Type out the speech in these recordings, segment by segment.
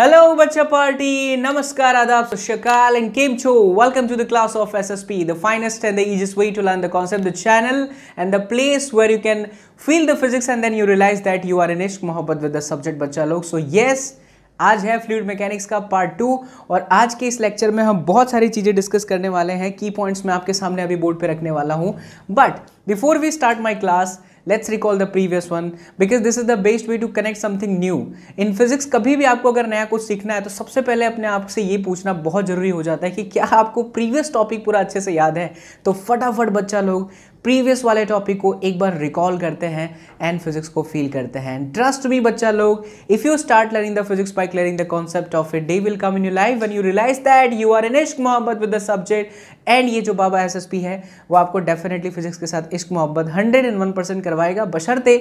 Hello बच्चा party नमस्कार आदाब सुशकाल एंड केम छो welcome to the class of SSP the finest and the easiest way to learn the concept the channel and the place where you can feel the physics and then you realise that you are in इश्क मोहब्बत with the subject बच्चा लोग सो yes आज है fluid mechanics का part two और आज के इस लेक्चर में हम बहुत सारी चीज़ें डिस्कस करने वाले हैं की पॉइंट्स मैं आपके सामने अभी बोर्ड पर रखने वाला हूँ but before we start my class let's recall the previous one because this is the best way to connect something new in physics कभी भी आपको अगर नया कुछ सीखना है तो सबसे पहले अपने आप से ये पूछना बहुत जरूरी हो जाता है कि क्या आपको प्रीवियस टॉपिक पूरा अच्छे से याद है तो फटाफट बच्चा लोग प्रीवियस वाले टॉपिक को एक बार रिकॉल करते हैं एंड फिजिक्स को फील करते हैं ट्रस्ट मी बच्चा लोग if you start learning the physics by clearing the concept of it day will come in you life when you realise that you are in इश्क मोहब्बत with the subject and ये जो बाबा S S P है वो आपको definitely physics के साथ इश्क मोहब्बत हंड्रेड एंड वन परसेंट करवाएगा बशर्ते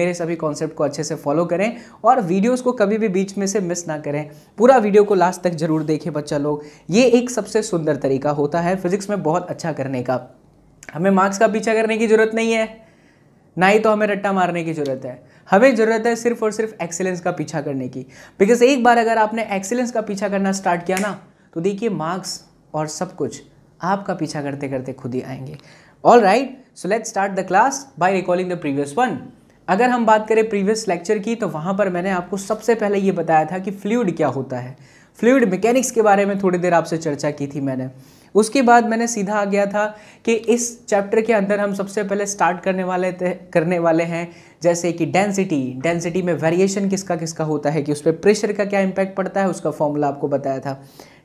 मेरे सभी कॉन्सेप्ट को अच्छे से फॉलो करें और वीडियोज़ को कभी भी बीच में से मिस ना करें पूरा वीडियो को लास्ट तक जरूर देखें बच्चा लोग ये एक सबसे सुंदर तरीका होता है फिजिक्स में बहुत अच्छा करने का हमें मार्क्स का पीछा करने की ज़रूरत नहीं है ना ही तो हमें रट्टा मारने की ज़रूरत है हमें ज़रूरत है सिर्फ और सिर्फ एक्सेलेंस का पीछा करने की बिकॉज एक बार अगर आपने एक्सेलेंस का पीछा करना स्टार्ट किया ना तो देखिए मार्क्स और सब कुछ आपका पीछा करते करते खुद ही आएंगे all right so let start the class by recalling the previous one अगर हम बात करें प्रीवियस लेक्चर की तो वहां पर मैंने आपको सबसे पहले ये बताया था कि फ्लूड क्या होता है फ्लूड मैकेनिक्स के बारे में थोड़ी देर आपसे चर्चा की थी मैंने उसके बाद मैंने सीधा आ गया था कि इस चैप्टर के अंदर हम सबसे पहले स्टार्ट करने वाले करने वाले हैं जैसे कि डेंसिटी डेंसिटी में वेरिएशन किसका किसका होता है कि उस पर प्रेशर का क्या इम्पैक्ट पड़ता है उसका फॉर्मूला आपको बताया था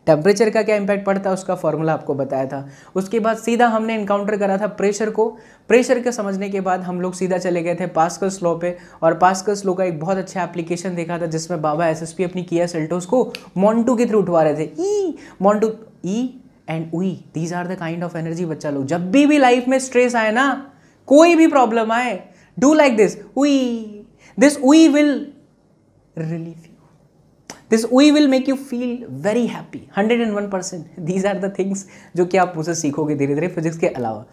टेम्परेचर का क्या इम्पैक्ट पड़ता है उसका फॉर्मूला आपको बताया था उसके बाद सीधा हमने इनकाउंटर करा था प्रेशर को प्रेशर के समझने के बाद हम लोग सीधा चले गए थे पास्कल स्लो पे और पास्कल स्लो का एक बहुत अच्छा एप्लीकेशन देखा था जिसमें बाबा एसएसपी अपनी किया सेल्टोस को मॉन्टू के थ्रू उठवा रहे थे ई मॉन्टू ई एंड उई these are the kind of energy बच्चा लोग जब भी भी लाइफ में स्ट्रेस आए ना कोई भी प्रॉब्लम आए do like this we this we will relief you this we will make you feel very happy hundred and one percent these are the things जो कि आप मुझसे सीखोगे धीरे धीरे फिजिक्स के अलावा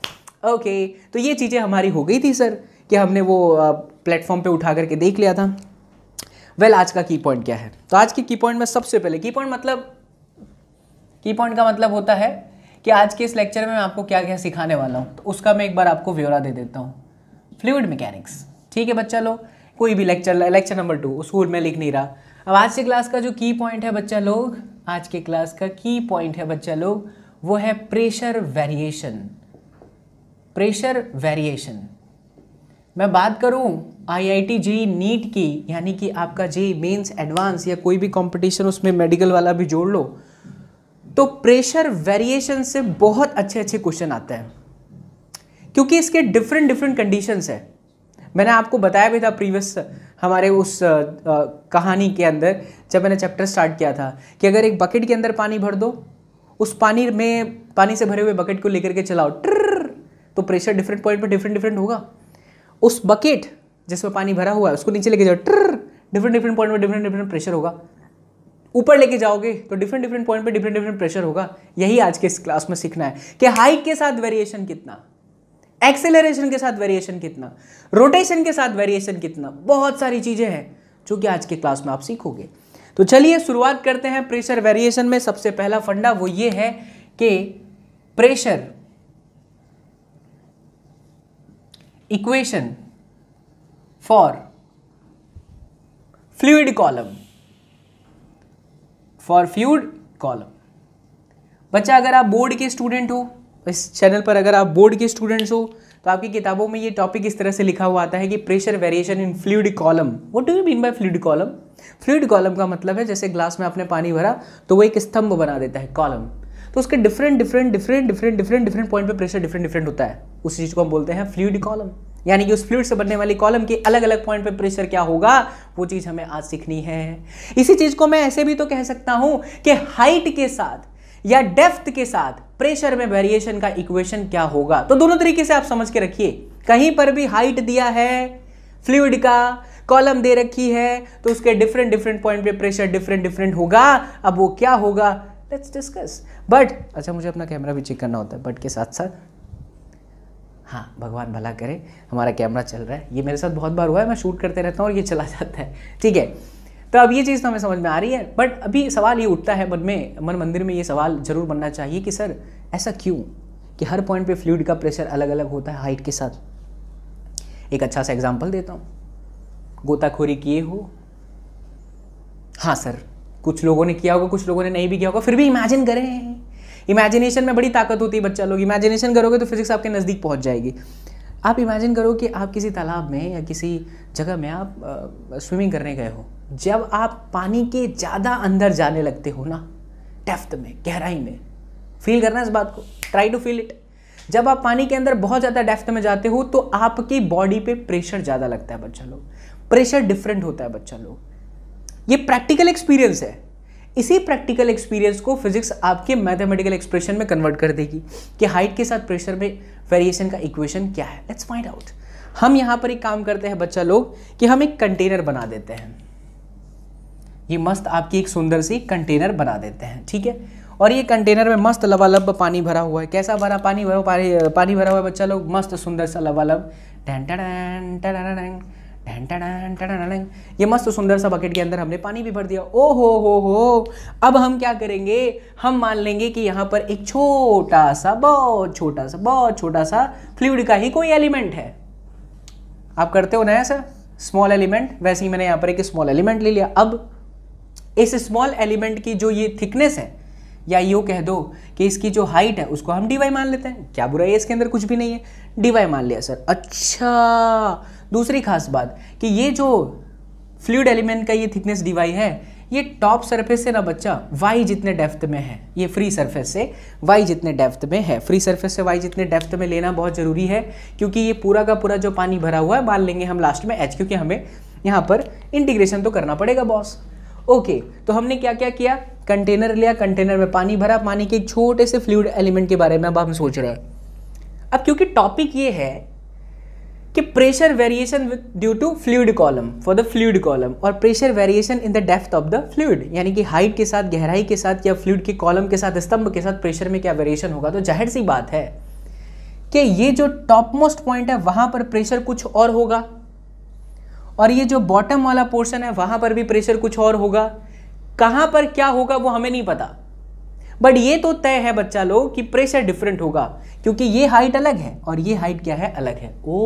ओके okay, तो ये चीज़ें हमारी हो गई थी सर कि हमने वो प्लेटफॉर्म पे उठा करके देख लिया था वेल well, आज का की पॉइंट क्या है तो आज के की पॉइंट में सबसे पहले की पॉइंट मतलब की पॉइंट का मतलब होता है कि आज के इस लेक्चर में मैं आपको क्या क्या सिखाने वाला हूँ तो उसका मैं एक बार आपको ब्यौरा दे देता हूँ फ्लूड मैकेनिक्स ठीक है बच्चा लोग कोई भी lecture lecture number two school में लिख नहीं रहा अब आज के क्लास का जो की पॉइंट है बच्चा लोग आज के क्लास का की पॉइंट है बच्चा लोग वो है प्रेशर वेरिएशन प्रेशर वेरिएशन मैं बात करूं आईआईटी आई नीट की यानी कि आपका जेई मेंस एडवांस या कोई भी कंपटीशन उसमें मेडिकल वाला भी जोड़ लो तो प्रेशर वेरिएशन से बहुत अच्छे अच्छे क्वेश्चन आते हैं क्योंकि इसके डिफरेंट डिफरेंट कंडीशंस हैं मैंने आपको बताया भी था प्रीवियस हमारे उस आ, आ, कहानी के अंदर जब मैंने चैप्टर स्टार्ट किया था कि अगर एक बकेट के अंदर पानी भर दो उस पानी में पानी से भरे हुए बकेट को लेकर के चलाओ ट्र तो प्रेशर डिफरेंट पॉइंट पर डिफरेंट डिफरेंट होगा उस बकेट जिसमें पानी भरा हुआ है उसको नीचे लेके जाओ ट्र डिफरेंट डिफरेंट पॉइंट पर डिफरेंट डिफरेंट प्रेशर होगा ऊपर लेके जाओगे तो डिफरेंट डिफरेंट पॉइंट पे डिफरेंट डिफरेंट प्रेशर होगा यही आज के इस क्लास में सीखना है कि हाइक के साथ वेरिएशन कितना एक्सेलरेशन के साथ वेरिएशन कितना रोटेशन के साथ वेरिएशन कितना बहुत सारी चीज़ें हैं जो कि आज के क्लास में आप सीखोगे तो चलिए शुरुआत करते हैं प्रेशर वेरिएशन में सबसे पहला फंडा वो ये है कि pressure equation for fluid column for fluid column बच्चा अगर आप बोर्ड के स्टूडेंट हो इस चैनल पर अगर आप बोर्ड के स्टूडेंट्स हो तो आपकी किताबों में ये टॉपिक इस तरह से लिखा हुआ आता है कि pressure variation in fluid column what do you mean by fluid column fluid column का मतलब है जैसे ग्लास में आपने पानी भरा तो वो एक स्तंभ बना देता है कॉलम तो उसके different different different different different different point पर प्रेशर डिफरेंट डिफरेंट होता है उस चीज़ को हम बोलते हैं फ्लूड कॉलम यानी कि उस फ्लूड से बनने वाली कॉलम के अलग अलग पॉइंट पे प्रेशर क्या होगा वो चीज़ हमें आज सीखनी है इसी चीज़ को मैं ऐसे भी तो कह सकता हूं कि हाइट के साथ या डेफ्थ के साथ प्रेशर में वेरिएशन का इक्वेशन क्या होगा तो दोनों तरीके से आप समझ के रखिए कहीं पर भी हाइट दिया है फ्लूड का कॉलम दे रखी है तो उसके डिफरेंट डिफरेंट पॉइंट पे प्रेशर डिफरेंट डिफरेंट होगा अब वो क्या होगा लेट्स डिस्कस बट अच्छा मुझे अपना कैमरा भी चेक करना होता है बट के साथ साथ हाँ भगवान भला करे हमारा कैमरा चल रहा है ये मेरे साथ बहुत बार हुआ है मैं शूट करते रहता हूँ और ये चला जाता है ठीक है तो अब ये चीज़ तो हमें समझ में आ रही है बट अभी सवाल ये उठता है मन में मन मंदिर में ये सवाल ज़रूर बनना चाहिए कि सर ऐसा क्यों कि हर पॉइंट पे फ्लूड का प्रेशर अलग अलग होता है हाइट के साथ एक अच्छा सा एग्जाम्पल देता हूँ गोताखोरी किए हो हाँ सर कुछ लोगों ने किया होगा कुछ लोगों ने नहीं भी किया होगा फिर भी इमेजिन करें इमेजिनेशन में बड़ी ताकत होती है बच्चा लोग इमेजिनेशन करोगे तो फिजिक्स आपके नज़दीक पहुँच जाएगी आप इमेजिन करो कि आप किसी तालाब में या किसी जगह में आप स्विमिंग करने गए हो जब आप पानी के ज़्यादा अंदर जाने लगते हो ना डेफ्थ में गहराई में फील करना इस बात को ट्राई टू फील इट जब आप पानी के अंदर बहुत ज़्यादा डेफ्थ में जाते हो तो आपकी बॉडी पे प्रेशर ज़्यादा लगता है बच्चा लोग प्रेशर डिफरेंट होता है बच्चा लोग ये प्रैक्टिकल एक्सपीरियंस है इसी प्रैक्टिकल एक्सपीरियंस को फिजिक्स आपके मैथमेटिकल एक्सप्रेशन में कन्वर्ट कर देगी कि हाइट के साथ प्रेशर में वेरिएशन का इक्वेशन क्या है लेट्स फाइंड आउट हम यहां पर एक काम करते हैं बच्चा लोग कि हम एक कंटेनर बना देते हैं ये मस्त आपकी एक सुंदर सी कंटेनर बना देते हैं ठीक है और ये कंटेनर में मस्त लबालब पानी भरा हुआ है कैसा भरा पानी भरा पानी भरा हुआ है बच्चा लोग मस्त सुंदर सा लबालब टन टन टन ये मस्त सुंदर सा बकेट के अंदर हमने पानी भी भर दिया ओ हो हो हो अब हम क्या करेंगे हम मान लेंगे कि यहाँ पर एक छोटा सा बहुत छोटा सा बहुत छोटा सा फ्लूड का ही कोई एलिमेंट है आप करते हो ना ऐसा स्मॉल एलिमेंट वैसे ही मैंने यहाँ पर एक स्मॉल एलिमेंट ले लिया अब इस स्मॉल एलिमेंट की जो ये थिकनेस है या यू कह दो कि इसकी जो हाइट है उसको हम डीवाई मान लेते हैं क्या बुरा है इसके अंदर कुछ भी नहीं है डीवाई मान लिया सर अच्छा दूसरी खास बात कि ये जो फ्लूड एलिमेंट का ये थिकनेस डिवाई है ये टॉप सरफेस से ना बच्चा वाई जितने डेफ्थ में है ये फ्री सरफेस से वाई जितने डेफ्थ में है फ्री सरफेस से वाई जितने डेफ्थ में लेना बहुत ज़रूरी है क्योंकि ये पूरा का पूरा जो पानी भरा हुआ है मान लेंगे हम लास्ट में एच क्योंकि हमें यहाँ पर इंटीग्रेशन तो करना पड़ेगा बॉस ओके तो हमने क्या क्या किया कंटेनर लिया कंटेनर में पानी भरा पानी के एक छोटे से फ्लूड एलिमेंट के बारे में अब हम सोच रहे हैं अब क्योंकि टॉपिक ये है कि pressure variation due to fluid column for the fluid column और pressure variation in the depth of the fluid यानी कि हाइट के साथ गहराई के साथ या फ्लूड के कॉलम के साथ स्तंभ के साथ प्रेशर में क्या वेरिएशन होगा तो जाहिर सी बात है कि ये जो टॉप मोस्ट पॉइंट है वहां पर प्रेशर कुछ और होगा और ये जो बॉटम वाला पोर्शन है वहां पर भी प्रेशर कुछ और होगा कहां पर क्या होगा वो हमें नहीं पता बट ये तो तय है बच्चा लोग कि प्रेशर डिफरेंट होगा क्योंकि ये हाइट अलग है और ये हाइट क्या है अलग है ओ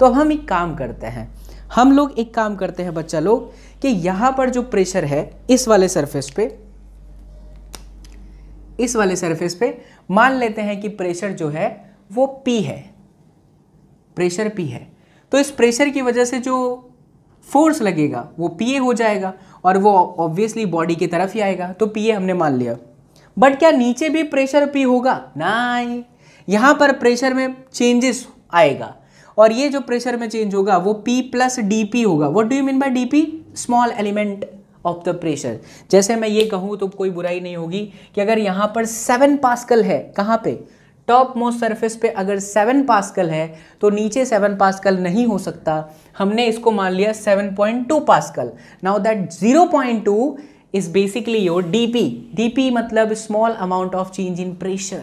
तो अब हम एक काम करते हैं हम लोग एक काम करते हैं बच्चा लोग कि यहाँ पर जो प्रेशर है इस वाले सरफेस पे इस वाले सरफेस पे मान लेते हैं कि प्रेशर जो है वो पी है प्रेशर पी है तो इस प्रेशर की वजह से जो फोर्स लगेगा वो पी हो जाएगा और वो ऑब्वियसली बॉडी की तरफ ही आएगा तो पी हमने मान लिया बट क्या नीचे भी प्रेशर पी होगा ना यहाँ पर प्रेशर में चेंजेस आएगा और ये जो प्रेशर में चेंज होगा वो पी प्लस डी पी होगा what do you mean by D P small element of the pressure जैसे मैं ये कहूँ तो कोई बुराई नहीं होगी कि अगर यहाँ पर सेवन पास्कल है कहाँ पे टॉप मोस्ट सरफेस पे अगर सेवन पास्कल है तो नीचे सेवन पास्कल नहीं हो सकता हमने इसको मान लिया seven point two pascal now that zero point two is basically your DP DP मतलब small amount of change in pressure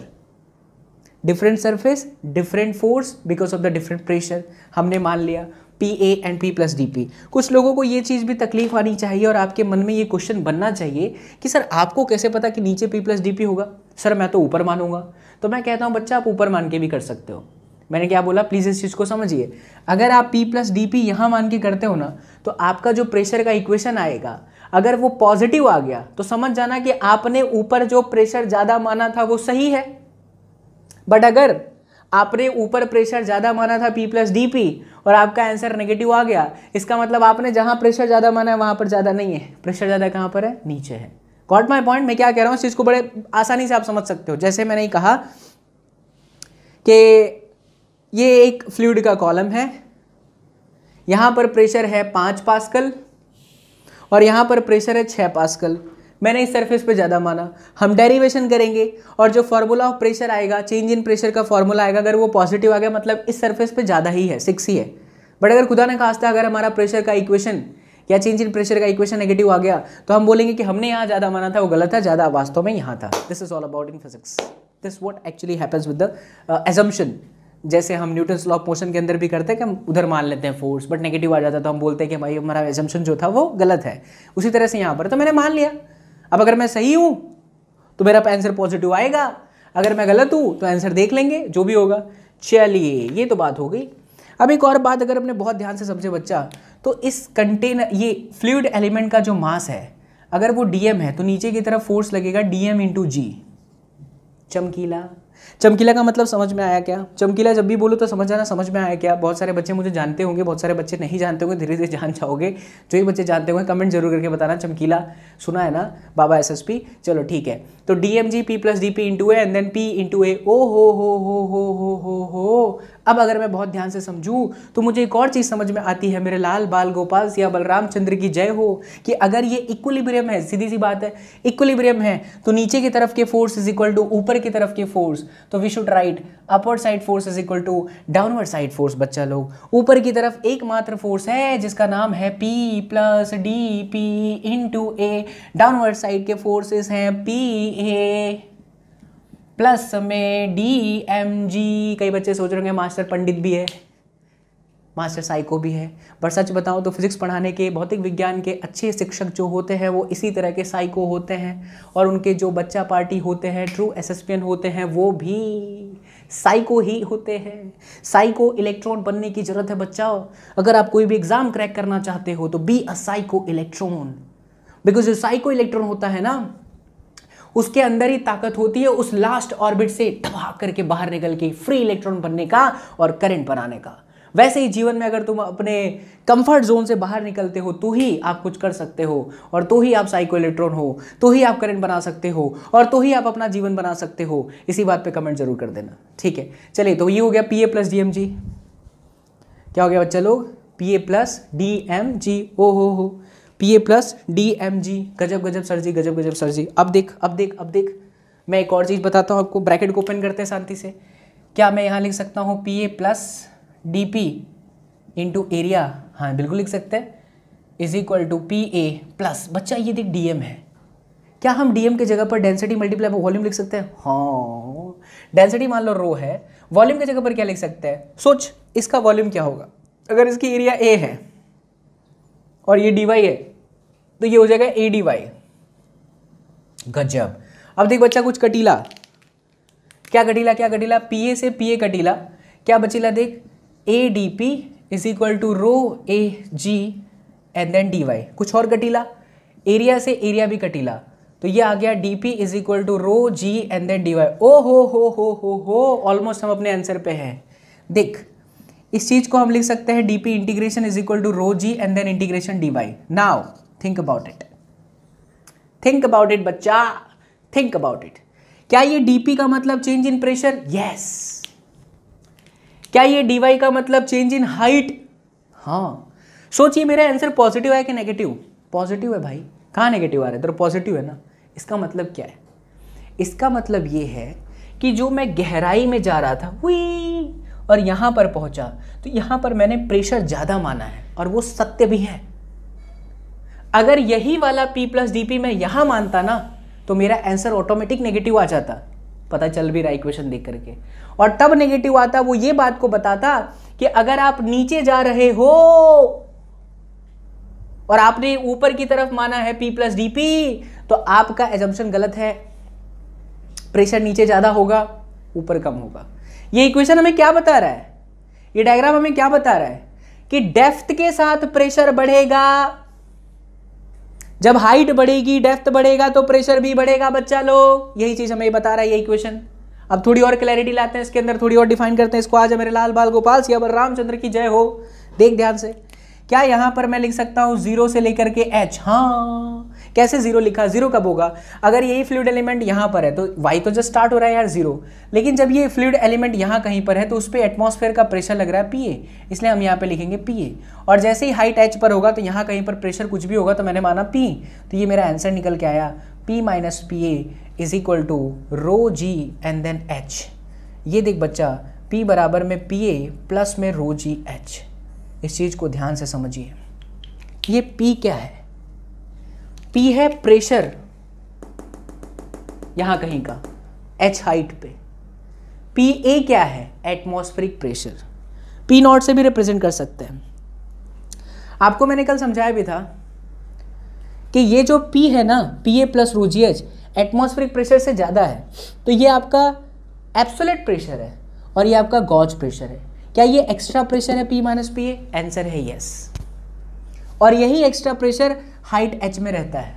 different surface different force because of the different pressure हमने मान लिया P A and P plus D P कुछ लोगों को ये चीज़ भी तकलीफ आनी चाहिए और आपके मन में ये क्वेश्चन बनना चाहिए कि सर आपको कैसे पता कि नीचे पी प्लस डी पी होगा सर मैं तो ऊपर मानूंगा तो मैं कहता हूँ बच्चा आप ऊपर मान के भी कर सकते हो मैंने क्या बोला प्लीज़ इस चीज़ को समझिए अगर आप पी प्लस डी पी यहाँ मान के करते हो ना तो आपका जो प्रेशर का इक्वेशन आएगा अगर वो पॉजिटिव आ गया तो समझ जाना कि आपने ऊपर जो प्रेशर ज़्यादा माना था वो सही है बट अगर आपने ऊपर प्रेशर ज़्यादा माना था पी प्लस डी पी और आपका आंसर नेगेटिव आ गया इसका मतलब आपने जहां प्रेशर ज़्यादा माना है वहां पर ज़्यादा नहीं है प्रेशर ज़्यादा कहां पर है नीचे है गॉट माई पॉइंट मैं क्या कह रहा हूं इस चीज़ को बड़े आसानी से आप समझ सकते हो जैसे मैंने कहा कि ये एक फ्लूड का कॉलम है यहां पर प्रेशर है पांच पास्कल और यहाँ पर प्रेशर है छः पास्कल मैंने इस सरफेस पे ज़्यादा माना हम डेरिवेशन करेंगे और जो फार्मूला ऑफ प्रेशर आएगा चेंज इन प्रेशर का फार्मूला आएगा अगर वो पॉजिटिव आ गया मतलब इस सरफेस पे ज़्यादा ही है सिक्स ही है बट अगर खुदा ने खास्ता अगर हमारा प्रेशर का इक्वेशन या चेंज इन प्रेशर का इक्वेशन नेगेटिव आ गया तो हम बोलेंगे कि हमने यहाँ ज़्यादा माना था वो गलत था ज़्यादा वास्तव में यहाँ था this is all about in physics this what actually happens with the assumption जैसे हम न्यूटन लॉ ऑफ मोशन के अंदर भी करते हैं कि हम उधर मान लेते हैं फोर्स बट नेगेटिव आ जाता है तो हम बोलते हैं कि भाई हमारा एजम्पन जो था वो गलत है उसी तरह से यहाँ पर तो मैंने मान लिया अब अगर मैं सही हूँ तो मेरा आंसर पॉजिटिव आएगा अगर मैं गलत हूँ तो आंसर देख लेंगे जो भी होगा चलिए ये तो बात हो गई अब एक और बात अगर अपने बहुत ध्यान से समझे बच्चा तो इस कंटेनर ये फ्लूड एलिमेंट का जो मास है अगर वो डीएम है तो नीचे की तरफ फोर्स लगेगा डीएम इंटू जी चमकीला चमकीला का मतलब समझ में आया क्या चमकीला जब भी बोलो तो समझ जाना समझ में आया क्या बहुत सारे बच्चे मुझे जानते होंगे बहुत सारे बच्चे नहीं जानते होंगे धीरे धीरे जान जाओगे जो ही बच्चे जानते होंगे कमेंट जरूर करके बताना चमकीला सुना है ना बाबा एस चलो ठीक है तो D M G P plus D P into A and then P into A ओ हो हो हो हो हो हो अब अगर मैं बहुत ध्यान से समझूँ तो मुझे एक और चीज़ समझ में आती है मेरे लाल बाल गोपाल या बलराम चंद्र की जय हो कि अगर ये इक्वलिब्रियम है सीधी सी बात है इक्वलिब्रियम है तो नीचे की तरफ के फोर्स इज इक्वल टू ऊपर की तरफ के फोर्स तो we should write upward side force is equal to downward side force बच्चा लोग ऊपर की तरफ एकमात्र फोर्स है जिसका नाम है P plus D P into A downward side के फोर्सेस हैं पी ए प्लस में डी एम जी कई बच्चे सोच रहे होंगे मास्टर पंडित भी है मास्टर साइको भी है पर सच बताओ तो फिज़िक्स पढ़ाने के भौतिक विज्ञान के अच्छे शिक्षक जो होते हैं वो इसी तरह के साइको होते हैं और उनके जो बच्चा पार्टी होते हैं ट्रू एसएसपियन होते हैं वो भी साइको ही होते हैं साइको इलेक्ट्रॉन बनने की ज़रूरत है बच्चा अगर आप कोई भी एग्ज़ाम क्रैक करना चाहते हो तो be a psycho electron because जो साइको इलेक्ट्रॉन होता है ना उसके अंदर ही ताकत होती है उस लास्ट ऑर्बिट से धमाक करके बाहर निकल के फ्री इलेक्ट्रॉन बनने का और करंट बनाने का वैसे ही जीवन में अगर तुम अपने कंफर्ट जोन से बाहर निकलते हो तो ही आप कुछ कर सकते हो और तो ही आप साइको इलेक्ट्रॉन हो तो ही आप करंट बना सकते हो और तो ही आप अपना जीवन बना सकते हो इसी बात पे कमेंट जरूर कर देना ठीक है चलिए तो ये हो गया P A plus D M G क्या हो गया बच्चा लोग P A plus D M G ओ हो हो P A plus D M G गजब गजब सर जी गजब गजब सर जी अब देख अब देख अब देख मैं एक और चीज़ बताता हूँ आपको ब्रैकेट को ओपन करते हैं शांति से क्या मैं यहाँ लिख सकता हूँ P A plus D P into area हाँ बिल्कुल लिख सकते हैं is equal to P A plus बच्चा ये देख डी एम है क्या हम डी एम के जगह पर डेंसिटी मल्टीप्लाई वॉल्यूम लिख सकते हैं हाँ डेंसिटी मान लो रो है वॉल्यूम की जगह पर क्या लिख सकते हैं सोच इसका वॉल्यूम क्या होगा अगर इसकी एरिया ए है और ये डी वाई है तो ये हो जाएगा ए डी वाई गजब अब देख बच्चा कुछ कटीला क्या कटीला क्या कटीला पी ए से पी ए कटीला क्या बचीला देख A D P is equal to rho A G and then D Y कुछ और कटीला एरिया से एरिया भी कटीला तो ये आ गया D P is equal to rho ji and then D Y ओ हो हो हो हो हो ऑलमोस्ट हम अपने आंसर पे हैं देख इस चीज को हम लिख सकते हैं DP integration is equal to rho ji and then integration D Y now think about it think about it बच्चा थिंक अबाउट इट क्या ये डीपी का मतलब चेंज इन प्रेशर यस क्या ये डीवाई का मतलब चेंज इन हाइट हाँ सोचिए मेरा आंसर पॉजिटिव है कि नेगेटिव पॉजिटिव है भाई कहाँ नेगेटिव आ रहा है तो पॉजिटिव है ना इसका मतलब क्या है इसका मतलब ये है कि जो मैं गहराई में जा रहा था वही और यहाँ पर पहुँचा तो यहाँ पर मैंने प्रेशर ज़्यादा माना है और वो सत्य भी है अगर यही वाला पी प्लस डी पी मैं यहाँ मानता ना तो मेरा आंसर ऑटोमेटिक नेगेटिव आ जाता पता चल भी रहा इक्वेशन देख करके और तब नेगेटिव आता वो ये बात को बताता कि अगर आप नीचे जा रहे हो और आपने ऊपर की तरफ माना है पी प्लस डी तो आपका एजम्पन गलत है प्रेशर नीचे ज़्यादा होगा ऊपर कम होगा ये इक्वेशन हमें क्या बता रहा है ये डायग्राम हमें क्या बता रहा है कि डेफ्थ के साथ प्रेशर बढ़ेगा जब हाइट बढ़ेगी डेफ्थ बढ़ेगा तो प्रेशर भी बढ़ेगा बच्चा लो यही चीज हमें बता रहा है ये इक्वेशन अब थोड़ी और क्लैरिटी लाते हैं इसके अंदर थोड़ी और डिफाइन करते हैं इसको आज मेरे लाल बाल गोपाल पर रामचंद्र की जय हो देख ध्यान से क्या यहां पर मैं लिख सकता हूं जीरो से लेकर के एच हाँ कैसे जीरो लिखा जीरो कब होगा अगर यही फ्लूड एलिमेंट यहाँ पर है तो वाई तो जस्ट स्टार्ट हो रहा है यार जीरो लेकिन जब ये फ्लूड एलिमेंट यहाँ कहीं पर है तो उस पर एटमोसफेयर का प्रेशर लग रहा है पी इसलिए हम यहाँ पर लिखेंगे पी और जैसे ही हाइट एच पर होगा तो यहाँ कहीं पर प्रेशर कुछ भी होगा तो मैंने माना पी तो ये मेरा आंसर निकल के आया P minus P A is equal to rho ji and then H ये देख बच्चा पी बराबर में पी ए प्लस में रो जी एच इस चीज़ को ध्यान से समझिए ये पी क्या है पी है प्रेशर यहां कहीं का एच हाइट पे पी ए क्या है एटमोस्फेरिक प्रेशर पी नॉट से भी रिप्रेजेंट कर सकते हैं आपको मैंने कल समझाया भी था कि ये जो पी है ना P A plus rho G H atmospheric pressure से ज़्यादा है तो ये आपका एप्सोलेट प्रेशर है और ये आपका गॉज प्रेशर है क्या ये एक्स्ट्रा प्रेशर है P minus P A answer है यस और यही एक्स्ट्रा प्रेशर हाइट एच में रहता है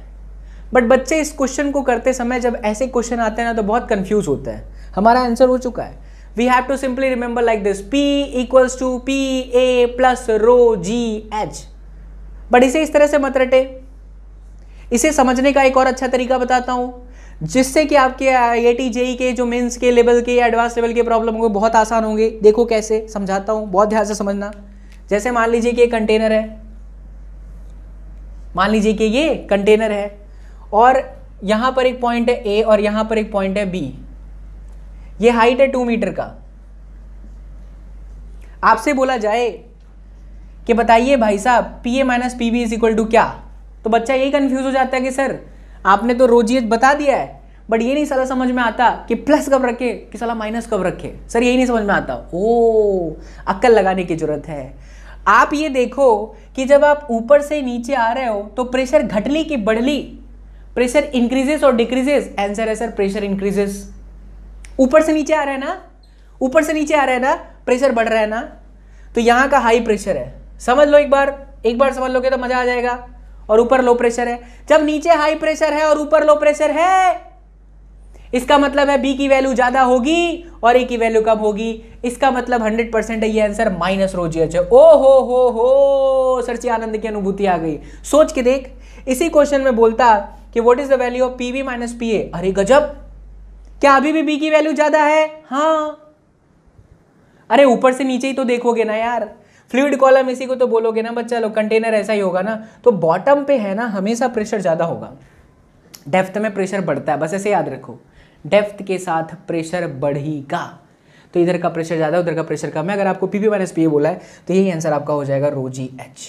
बट बच्चे इस क्वेश्चन को करते समय जब ऐसे क्वेश्चन आते हैं ना तो बहुत कंफ्यूज होता है हमारा आंसर हो चुका है we have to simply remember like this P equals to P A plus rho ji H but इसे इस तरह से मत रटे इसे समझने का एक और अच्छा तरीका बताता हूं जिससे कि आपके आई आई टी जेई के जो मेन्स के लेवल के या एडवांस लेवल के प्रॉब्लम होंगे बहुत आसान होंगे देखो कैसे समझाता हूँ बहुत ध्यान से समझना जैसे मान लीजिए कि एक कंटेनर है मान लीजिए कि ये कंटेनर है और यहाँ पर एक पॉइंट है ए और यहाँ पर एक पॉइंट है बी ये हाइट है टू मीटर का आपसे बोला जाए कि बताइए भाई साहब P A minus P B is equal to क्या तो बच्चा यही कंफ्यूज हो जाता है कि सर आपने तो रोजी बता दिया है बट ये नहीं सला समझ में आता कि प्लस कब रखे कि सला माइनस कब रखे सर यही नहीं समझ में आता ओ अक्कल लगाने की जरूरत है आप ये देखो कि जब आप ऊपर से नीचे आ रहे हो तो प्रेशर घटली कि बढ़ली प्रेशर इंक्रीजेस और डिक्रीजेस आंसर है सर प्रेशर इंक्रीजेस ऊपर से नीचे आ रहा है ना ऊपर से नीचे आ रहा है ना प्रेशर बढ़ रहा है ना तो यहां का हाई प्रेशर है समझ लो एक बार एक बार समझ लोगे तो मजा आ जाएगा और ऊपर लो प्रेशर है जब नीचे हाई प्रेशर है और ऊपर लो प्रेशर है इसका मतलब है बी की वैल्यू ज्यादा होगी और ए की वैल्यू कम होगी इसका मतलब हंड्रेड परसेंट है ये आंसर माइनस रो जी एच है ओ हो हो हो सर आनंद की अनुभूति आ गई सोच के देख इसी क्वेश्चन में बोलता कि what is the value of P V minus P A अरे गजब क्या अभी भी बी की वैल्यू ज्यादा है हाँ अरे ऊपर से नीचे ही तो देखोगे ना यार फ्लूड कॉलम इसी को तो बोलोगे ना बच्चा लोग कंटेनर ऐसा ही होगा ना तो बॉटम पे है ना हमेशा प्रेशर ज़्यादा होगा डेफ्थ में प्रेशर बढ़ता है बस ऐसे याद रखो डेफ्थ के साथ प्रेशर बढ़ेगा तो इधर का प्रेशर ज़्यादा उधर का प्रेशर कम है अगर आपको P P minus P A बोला है तो यही आंसर आपका हो जाएगा रो जी एच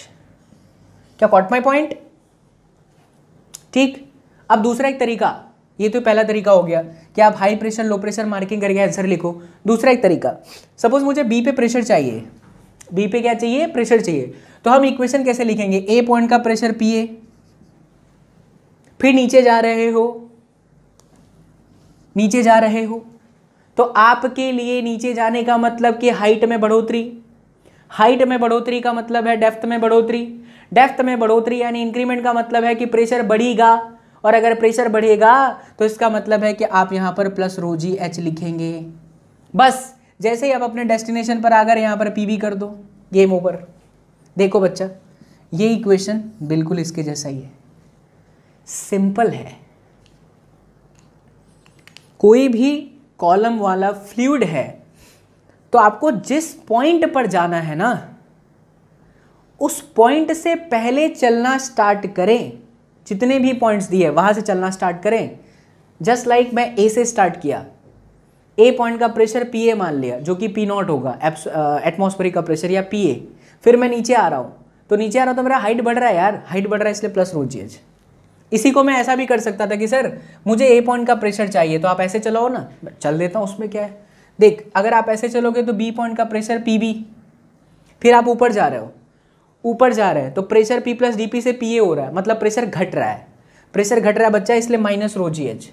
क्या कॉट माई पॉइंट ठीक अब दूसरा एक तरीका ये तो पहला तरीका हो गया कि आप high pressure low pressure marking करके आंसर लिखो दूसरा एक तरीका सपोज मुझे बी पे प्रेशर चाहिए बी पे क्या चाहिए प्रेशर चाहिए तो हम इक्वेशन कैसे लिखेंगे ए पॉइंट का प्रेशर पी ए फिर नीचे जा रहे हो नीचे जा रहे हो तो आपके लिए नीचे जाने का मतलब कि हाइट में बढ़ोतरी हाइट में बढ़ोतरी का मतलब है डेफ्थ में बढ़ोतरी डेफ्थ में बढ़ोतरी यानी इंक्रीमेंट का मतलब है कि प्रेशर बढ़ेगा और अगर प्रेशर बढ़ेगा तो इसका मतलब है कि आप यहाँ पर प्लस रोजी एच लिखेंगे बस जैसे ही आप अपने डेस्टिनेशन पर आकर यहाँ पर पी कर दो गेम ओवर देखो बच्चा ये इक्वेशन बिल्कुल इसके जैसा ही है सिंपल है कोई भी कॉलम वाला फ्लूड है तो आपको जिस पॉइंट पर जाना है ना उस पॉइंट से पहले चलना स्टार्ट करें जितने भी पॉइंट्स दिए वहाँ से चलना स्टार्ट करें जस्ट लाइक like मैं ए से स्टार्ट किया ए पॉइंट का प्रेशर पी ए मान लिया जो कि पी नॉट होगा एटमोस्फेरिक का प्रेशर या पी ए फिर मैं नीचे आ रहा हूँ तो नीचे आ रहा हूँ तो मेरा हाइट बढ़ रहा है यार हाइट बढ़ रहा है इसलिए प्लस रोजिए इसी को मैं ऐसा भी कर सकता था कि सर मुझे ए पॉइंट का प्रेशर चाहिए तो आप ऐसे चलाओ ना चल देता हूँ उसमें क्या है देख अगर आप ऐसे चलोगे तो बी पॉइंट का प्रेशर पी बी फिर आप ऊपर जा रहे हो ऊपर जा रहे हैं तो pressure P plus D P से पी ए हो रहा है मतलब प्रेशर घट रहा है प्रेशर घट रहा है बच्चा इसलिए माइनस रो जी एच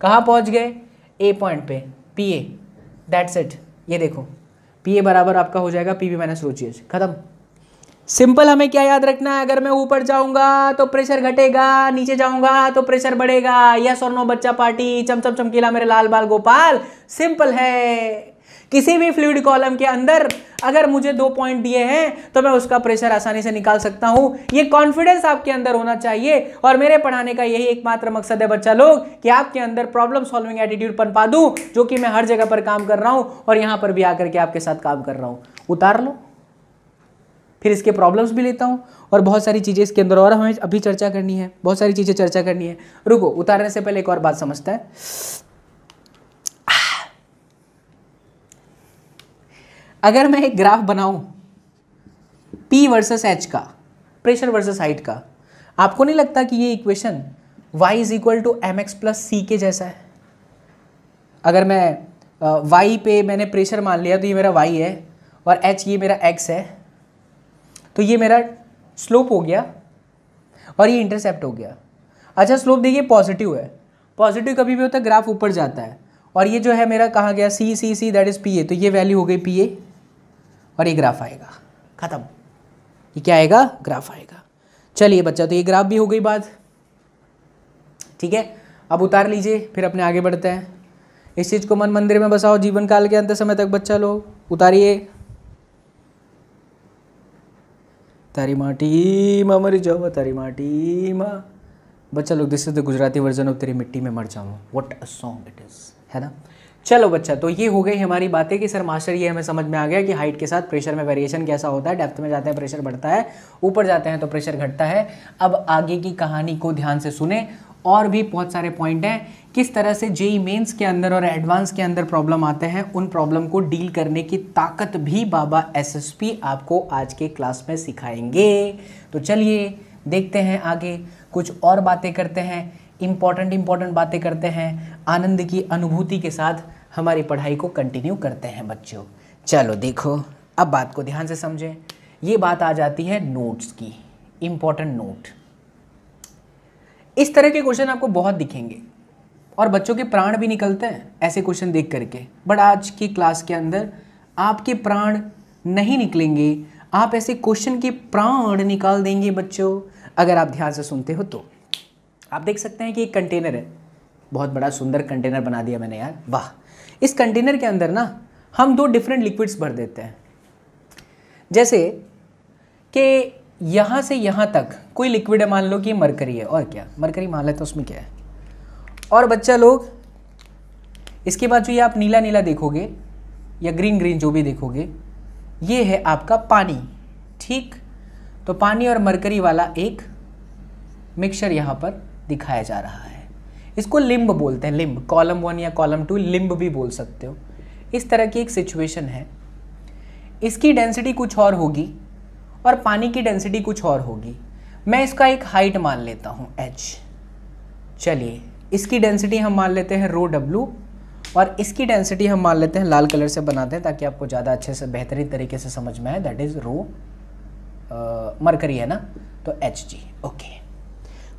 कहाँ पहुँच गए ए पॉइंट पे पी ए दैट्स इट ये देखो पी ए बराबर आपका हो जाएगा पी बी माइनस रो जी एच खत्म सिंपल हमें क्या याद रखना है अगर मैं ऊपर जाऊंगा तो प्रेशर घटेगा नीचे जाऊंगा तो प्रेशर बढ़ेगा यस और नो बच्चा पार्टी चमचम चमकीला मेरे लाल बाल गोपाल सिंपल है किसी भी फ्लूड कॉलम के अंदर अगर मुझे दो पॉइंट दिए हैं तो मैं उसका प्रेशर आसानी से निकाल सकता हूं ये कॉन्फिडेंस आपके अंदर होना चाहिए और मेरे पढ़ाने का यही एकमात्र मकसद है बच्चा लोग कि आपके अंदर प्रॉब्लम सॉल्विंग एटीट्यूड पनपा दूं जो कि मैं हर जगह पर काम कर रहा हूं और यहां पर भी आकर के आपके साथ काम कर रहा हूं उतार लो फिर इसके प्रॉब्लम्स भी लेता हूँ और बहुत सारी चीज़ें इसके अंदर और हमें अभी चर्चा करनी है बहुत सारी चीज़ें चर्चा करनी है रुको उतारने से पहले एक और बात समझता है अगर मैं एक ग्राफ बनाऊं पी वर्सेस एच का प्रेशर वर्सेस हाइट का आपको नहीं लगता कि ये equation y is equal to M X plus C के जैसा है अगर मैं वाई y पे मैंने प्रेशर मान लिया तो ये मेरा y है और h ये मेरा x है तो ये मेरा स्लोप हो गया और ये इंटरसेप्ट हो गया अच्छा स्लोप देखिए पॉजिटिव है पॉजिटिव कभी भी होता है ग्राफ ऊपर जाता है और ये जो है मेरा कहा गया C C C that is P A तो ये वैल्यू हो गई पी ए और ये ग्राफ आएगा ख़त्म ये क्या आएगा ग्राफ आएगा चलिए बच्चा तो ये ग्राफ भी हो गई बात ठीक है अब उतार लीजिए फिर अपने आगे बढ़ते हैं इस चीज़ को मन मंदिर में बसाओ जीवन काल के अंत समय तक बच्चा लोग उतारिए तारी माटी माँ मरी जाओ तारी माटी माँ बच्चा लोग this is the Gujarati version of तेरी मिट्टी में मर जाऊँ what a song it is है ना चलो बच्चा तो ये हो गई हमारी बातें कि सर मास्टर ये हमें समझ में आ गया कि हाइट के साथ प्रेशर में वेरिएशन कैसा होता है डेप्थ में जाते हैं प्रेशर बढ़ता है ऊपर जाते हैं तो प्रेशर घटता है अब आगे की कहानी को ध्यान से सुने और भी बहुत सारे पॉइंट हैं किस तरह से जेई मेन्स e के अंदर और एडवांस के अंदर प्रॉब्लम आते हैं उन प्रॉब्लम को डील करने की ताकत भी बाबा एसएसपी आपको आज के क्लास में सिखाएंगे तो चलिए देखते हैं आगे कुछ और बातें करते हैं इम्पॉर्टेंट इम्पॉर्टेंट बातें करते हैं आनंद की अनुभूति के साथ हमारी पढ़ाई को कंटिन्यू करते हैं बच्चों चलो देखो अब बात को ध्यान से समझें ये बात आ जाती है नोट्स की इम्पॉर्टेंट नोट इस तरह के क्वेश्चन आपको बहुत दिखेंगे और बच्चों के प्राण भी निकलते हैं ऐसे क्वेश्चन देख करके बट आज की क्लास के अंदर आपके प्राण नहीं निकलेंगे आप ऐसे क्वेश्चन के प्राण निकाल देंगे बच्चों अगर आप ध्यान से सुनते हो तो आप देख सकते हैं कि एक कंटेनर है बहुत बड़ा सुंदर कंटेनर बना दिया मैंने यार वाह इस कंटेनर के अंदर ना हम दो डिफरेंट लिक्विड्स भर देते हैं जैसे कि यहाँ से यहाँ तक कोई लिक्विड है मान लो कि मरकरी है और क्या मरकरी मान लेते तो उसमें क्या है और बच्चा लोग इसके बाद जो ये आप नीला नीला देखोगे या ग्रीन ग्रीन जो भी देखोगे ये है आपका पानी ठीक तो पानी और मरकरी वाला एक मिक्सचर यहाँ पर दिखाया जा रहा है इसको लिम्ब बोलते हैं लिम्ब कॉलम वन या कॉलम टू लिम्ब भी बोल सकते हो इस तरह की एक सिचुएशन है इसकी डेंसिटी कुछ और होगी और पानी की डेंसिटी कुछ और होगी मैं इसका एक हाइट मान लेता हूँ एच चलिए इसकी डेंसिटी हम मान लेते हैं रो डब्लू और इसकी डेंसिटी हम मान लेते हैं लाल कलर से बनाते हैं ताकि आपको ज़्यादा अच्छे से बेहतरीन तरीके से समझ में आए दैट इज़ रो मरकरी है ना तो एच जी ओके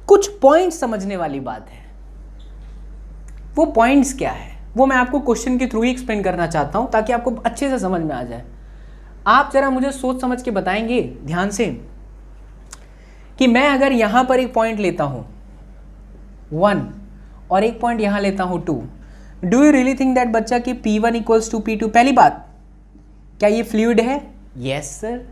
कुछ पॉइंट समझने वाली बात है वो पॉइंट्स क्या है वो मैं आपको क्वेश्चन के थ्रू ही एक्सप्लेन करना चाहता हूँ ताकि आपको अच्छे से समझ में आ जाए आप ज़रा मुझे सोच समझ के बताएंगे ध्यान से कि मैं अगर यहाँ पर एक पॉइंट लेता हूँ वन और एक पॉइंट यहां लेता हूं to do you really think that बच्चा कि P one equals to P two पहली बात क्या ये फ्लूड है यस yes, सर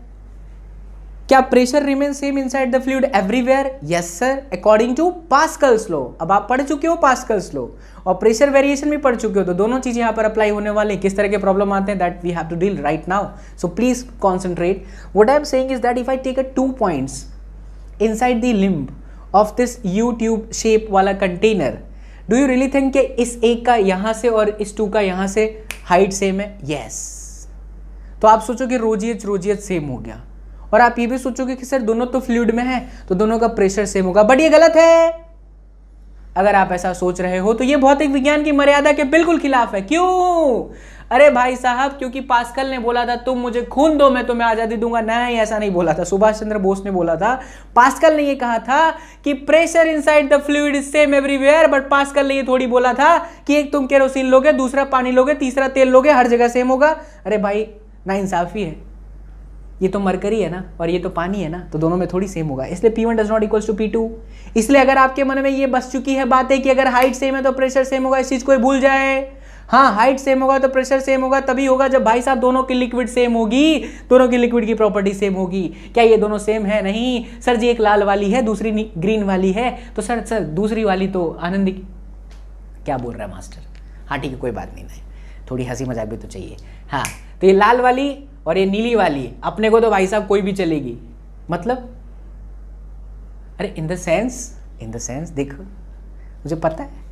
क्या pressure remain same inside the fluid everywhere yes sir according to Pascal's law अब आप पढ़ चुके हो पास्कल स्लो और प्रेशर वेरिएशन भी पढ़ चुके हो तो दोनों चीज़ें यहां पर अप्लाई होने वाले किस तरह के प्रॉब्लम आते हैं that we have to deal right now so please concentrate what I am saying is that if I take a two points side the limb of this U tube shape वाला container do you really think कि इस एक का यहां से और इस to का यहां से हाइट सेम है यस yes. तो आप सोचो कि रोजियत रोजियत सेम हो गया और आप ये भी सोचोगे कि सर दोनों तो फ्लूड में है तो दोनों का प्रेशर सेम होगा बट ये गलत है अगर आप ऐसा सोच रहे हो तो ये भौतिक विज्ञान की मर्यादा के बिल्कुल खिलाफ है क्यों अरे भाई साहब क्योंकि पास्कल ने बोला था तुम मुझे खून दो मैं तुम्हें आज़ादी दूंगा नहीं ऐसा नहीं बोला था सुभाष चंद्र बोस ने बोला था पास्कल ने ये कहा था कि pressure inside the fluid is same everywhere but Pascal ने ये थोड़ी बोला था कि एक तुम केरोसिन लोगे दूसरा पानी लोगे तीसरा तेल लोगे हर जगह सेम होगा अरे भाई ना इंसाफी है ये तो मरकरी है ना और ये तो पानी है ना तो दोनों में थोड़ी सेम होगा इसलिए P1 one does not equals to P two इसलिए अगर आपके मन में ये बस चुकी है बात है कि अगर हाइट सेम है तो प्रेशर सेम होगा इस चीज़ को भूल जाए हाँ हाइट सेम होगा तो प्रेशर सेम होगा तभी होगा जब भाई साहब दोनों की लिक्विड सेम होगी दोनों की लिक्विड की प्रॉपर्टी सेम होगी क्या ये दोनों सेम है नहीं सर जी एक लाल वाली है दूसरी ग्रीन वाली है तो सर सर दूसरी वाली तो आनंद क्या बोल रहा है मास्टर हाँ ठीक है कोई बात नहीं नहीं थोड़ी हंसी मजाक भी तो चाहिए हाँ तो ये लाल वाली और ये नीली वाली अपने को तो भाई साहब कोई भी चलेगी मतलब अरे in the sense in the sense देखो मुझे पता है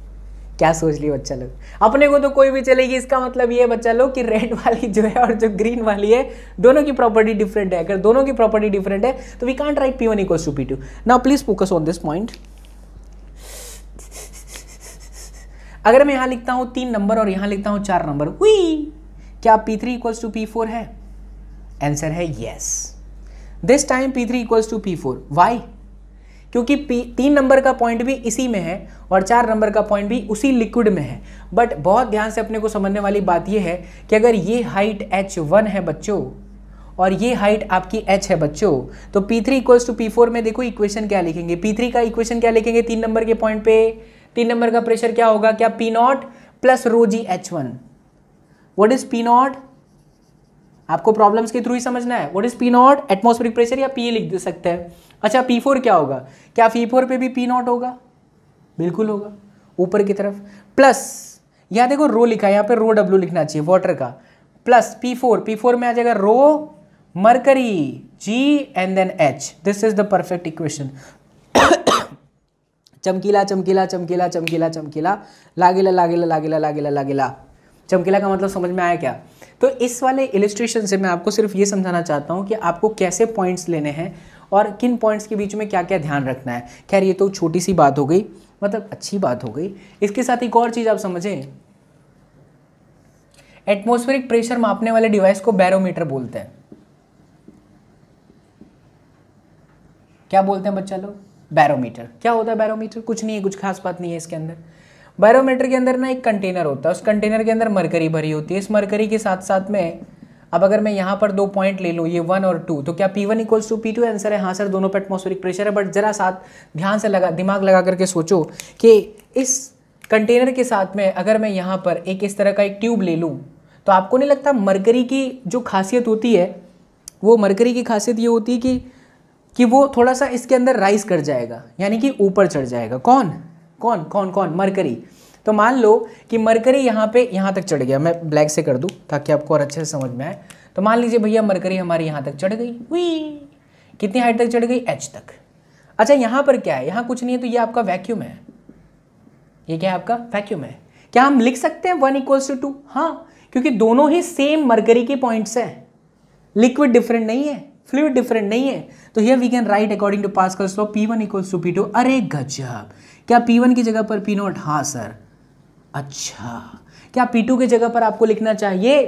क्या सोच लिया बच्चा लोग अपने को तो कोई भी चलेगी इसका मतलब ये बच्चा लोग कि रेड वाली जो है और जो ग्रीन वाली है दोनों की प्रॉपर्टी डिफरेंट है अगर दोनों की प्रॉपर्टी डिफरेंट है तो we can't write P one equals to P two now please focus on this point अगर मैं यहां लिखता हूं तीन नंबर और यहां लिखता हूं चार नंबर हुई क्या P three equals to P four है आंसर है yes this time P three equals to P four why क्योंकि तीन नंबर का पॉइंट भी इसी में है और चार नंबर का पॉइंट भी उसी लिक्विड में है बट बहुत ध्यान से अपने को समझने वाली बात यह है कि अगर ये हाइट एच वन है बच्चों और ये हाइट आपकी एच है बच्चों तो P three equals to P four में देखो इक्वेशन क्या लिखेंगे पी थ्री का इक्वेशन क्या लिखेंगे तीन नंबर के पॉइंट पे तीन नंबर का प्रेशर क्या होगा क्या P not plus rho ji h one what is P not आपको प्रॉब्लम्स के थ्रू ही समझना है what is P not atmospheric pressure या पी e लिख दे सकते हैं अच्छा पी फोर क्या होगा क्या पी फोर पे भी पी नॉट होगा बिल्कुल होगा ऊपर की तरफ प्लस यहाँ देखो रो लिखा है यहाँ पे रो डब्ल्यू लिखना चाहिए वाटर का plus P four P four में आ जाएगा rho mercury g and then h this is the perfect equation चमकीला चमकीला चमकीला चमकीला चमकीला लागेला लागेला लागेला लागेला लागेला चमकीला का मतलब समझ में आया क्या तो इस वाले इलिस्ट्रेशन से मैं आपको सिर्फ ये समझाना चाहता हूँ कि आपको कैसे पॉइंट्स लेने हैं और किन पॉइंट्स के बीच में क्या क्या ध्यान रखना है खैर ये तो छोटी सी बात हो गई मतलब अच्छी बात हो गई इसके साथ एक और चीज़ आप समझें एटमोस्फेरिक प्रेशर मापने वाले डिवाइस को बैरोमीटर बोलते हैं क्या बोलते हैं बच्चा लोग बैरोमीटर क्या होता है बैरोमीटर कुछ नहीं है कुछ खास बात नहीं है इसके अंदर बैरोमीटर के अंदर ना एक कंटेनर होता है उस कंटेनर के अंदर मरकरी भरी होती है इस मरकरी के साथ साथ में अब अगर मैं यहाँ पर दो पॉइंट ले लूँ ये वन और टू तो क्या P one equals to P two answer है हाँ सर दोनों पे एटमोस्फेरिक प्रेशर है बट जरा साथ ध्यान से लगा दिमाग लगा करके सोचो कि इस कंटेनर के साथ में अगर मैं यहाँ पर एक इस तरह का एक ट्यूब ले लूँ तो आपको नहीं लगता मरकरी की जो खासियत होती है वो मरकरी की खासियत ये होती है कि कि वो थोड़ा सा इसके अंदर राइज कर जाएगा यानी कि ऊपर चढ़ जाएगा कौन कौन कौन कौन मरकरी तो मान लो कि मरकरी यहाँ पे यहाँ तक चढ़ गया मैं ब्लैक से कर दूँ ताकि आपको और अच्छे से समझ में आए तो मान लीजिए भैया मरकरी हमारी यहाँ तक चढ़ गई हुई कितनी हाइट तक चढ़ गई एच तक अच्छा यहाँ पर क्या है यहाँ कुछ नहीं है तो ये आपका वैक्यूम है ये क्या है आपका वैक्यूम है क्या हम लिख सकते हैं वन इक्वल्स टू टू हाँ क्योंकि दोनों ही सेम मरकरी के पॉइंट्स हैं लिक्विड डिफरेंट नहीं है फ्लूड डिफरेंट नहीं है तो here we can write according to Pascal law P one equals to P two अरे गजब क्या पी वन की जगह पर पी नोट हाँ सर अच्छा क्या पी टू की जगह पर आपको लिखना चाहिए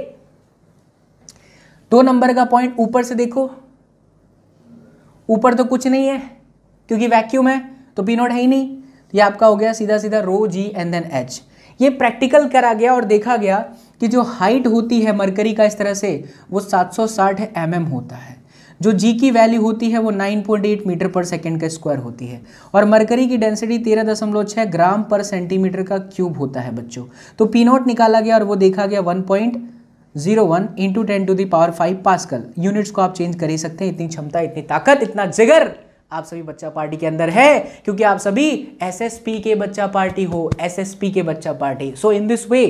दो नंबर का पॉइंट ऊपर से देखो ऊपर तो कुछ नहीं है क्योंकि वैक्यूम है तो पी नोट है ही नहीं तो ये आपका हो गया सीधा सीधा rho ji and then H ये प्रैक्टिकल करा गया और देखा गया कि जो हाइट होती है मरकरी का इस तरह से वो 760 सौ mm होता है जो जी की वैल्यू होती है वो 9.8 मीटर पर सेकेंड का स्क्वायर होती है और मरकरी की डेंसिटी 13.6 ग्राम पर सेंटीमीटर का क्यूब होता है बच्चों तो पी नॉट निकाला गया और वो देखा गया one point zero one into ten to the power five pascal units को आप चेंज कर ही सकते हैं इतनी क्षमता इतनी ताकत इतना जिगर आप सभी बच्चा पार्टी के अंदर है क्योंकि आप सभी एस के बच्चा पार्टी हो एस के बच्चा party so in this way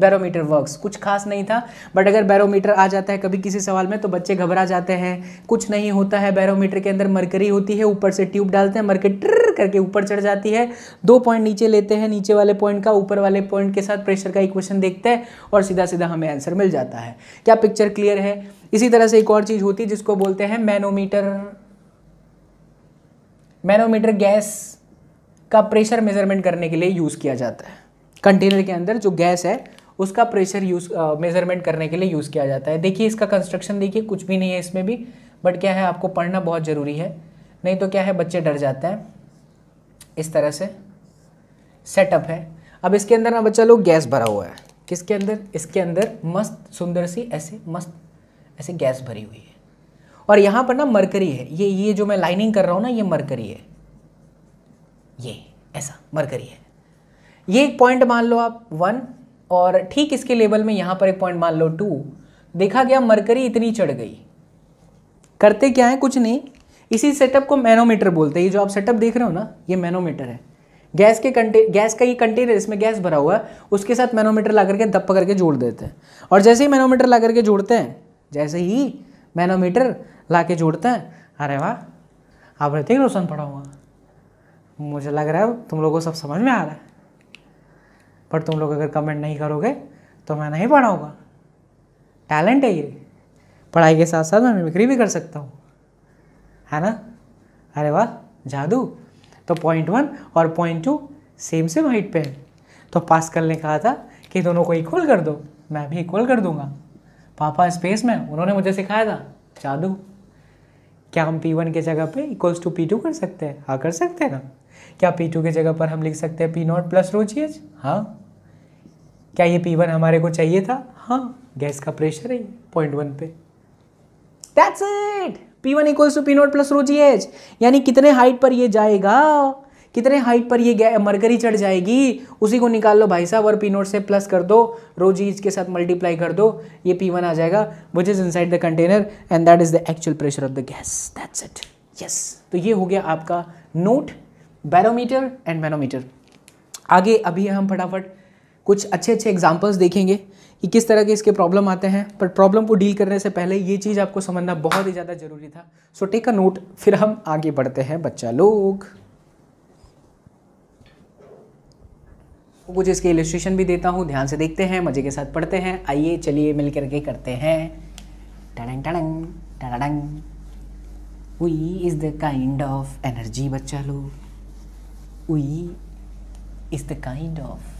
barometer works कुछ खास नहीं था बट अगर बैरोमीटर आ जाता है कभी किसी सवाल में तो बच्चे घबरा जाते हैं कुछ नहीं होता है बैरोमीटर के अंदर मरकरी होती है ऊपर से ट्यूब डालते हैं मरकरी ट्र करके ऊपर चढ़ जाती है दो पॉइंट नीचे लेते हैं नीचे वाले पॉइंट का ऊपर वाले पॉइंट के साथ प्रेशर का इक्वेशन देखते हैं और सीधा सीधा हमें आंसर मिल जाता है क्या पिक्चर क्लियर है इसी तरह से एक और चीज़ होती है जिसको बोलते हैं मैनोमीटर मैनोमीटर गैस का प्रेशर मेजरमेंट करने के लिए यूज़ किया जाता है कंटेनर के अंदर जो गैस है उसका प्रेशर यूज मेजरमेंट करने के लिए यूज़ किया जाता है देखिए इसका कंस्ट्रक्शन देखिए कुछ भी नहीं है इसमें भी बट क्या है आपको पढ़ना बहुत ज़रूरी है नहीं तो क्या है बच्चे डर जाते हैं इस तरह से सेटअप है अब इसके अंदर ना बच्चा लोग गैस भरा हुआ है किसके अंदर इसके अंदर मस्त सुंदर सी ऐसे मस्त ऐसे गैस भरी हुई है और यहाँ पर ना मरकरी है ये ये जो मैं लाइनिंग कर रहा हूँ ना ये मरकरी है ये ऐसा मरकरी है ये एक पॉइंट मान लो आप वन और ठीक इसके लेवल में यहाँ पर एक पॉइंट मान लो टू देखा गया मरकरी इतनी चढ़ गई करते क्या है कुछ नहीं इसी सेटअप को मैनोमीटर बोलते हैं ये जो आप सेटअप देख रहे हो ना ये मैनोमीटर है गैस के कंटे गैस का ये कंटेनर इसमें गैस भरा हुआ है उसके साथ मैनोमीटर ला करके दप करके जोड़ देते हैं और जैसे ही मैनोमीटर ला करके जोड़ते हैं जैसे ही मैनोमीटर ला के जोड़ते हैं अरे वाह आप ऋतिक रोशन पड़ा हुआ मुझे लग रहा है तुम लोगों को सब समझ में आ रहा है पर तुम लोग अगर कमेंट नहीं करोगे तो मैं नहीं पढ़ाऊँगा टैलेंट है ये पढ़ाई के साथ साथ मैं मिमिक्री भी कर सकता हूँ है ना अरे वाह जादू तो पॉइंट वन और point two same same height पे है तो पास्कल ने कहा था कि दोनों को इक्वल कर दो मैं भी इक्वल कर दूंगा पापा स्पेस में उन्होंने मुझे सिखाया था जादू क्या हम पी वन के जगह पे इक्वल्स टू पी टू कर सकते हैं हाँ कर सकते हैं ना क्या पी टू के जगह पर हम लिख सकते हैं P not plus rho h हाँ क्या ये पी वन हमारे को चाहिए था हाँ गैस का प्रेशर है पॉइंट वन पे that's it P one equals to P not plus rho g h यानी कितने हाइट पर ये जाएगा कितने हाइट पर ये मरकरी चढ़ जाएगी उसी को निकाल लो भाई साहब और पी नोट से प्लस कर दो रोजी के साथ मल्टीप्लाई कर दो ये पी वन आ जाएगा which is inside the container and that is the actual pressure of the gas that's it yes तो ये हो गया आपका नोट बैरोमीटर एंड मैनोमीटर आगे अभी हम फटाफट कुछ अच्छे अच्छे एग्जाम्पल्स देखेंगे कि किस तरह के इसके प्रॉब्लम आते हैं पर प्रॉब्लम को डील करने से पहले ये चीज़ आपको समझना बहुत ही ज़्यादा ज़रूरी था सो टेक अ नोट फिर हम आगे बढ़ते हैं बच्चा लोग कुछ इसके इलस्ट्रेशन भी देता हूँ ध्यान से देखते हैं मज़े के साथ पढ़ते हैं आइए चलिए मिल करके करते हैं टडंग टडंग टडंग is the kind of energy बच्चा लोग is the kind of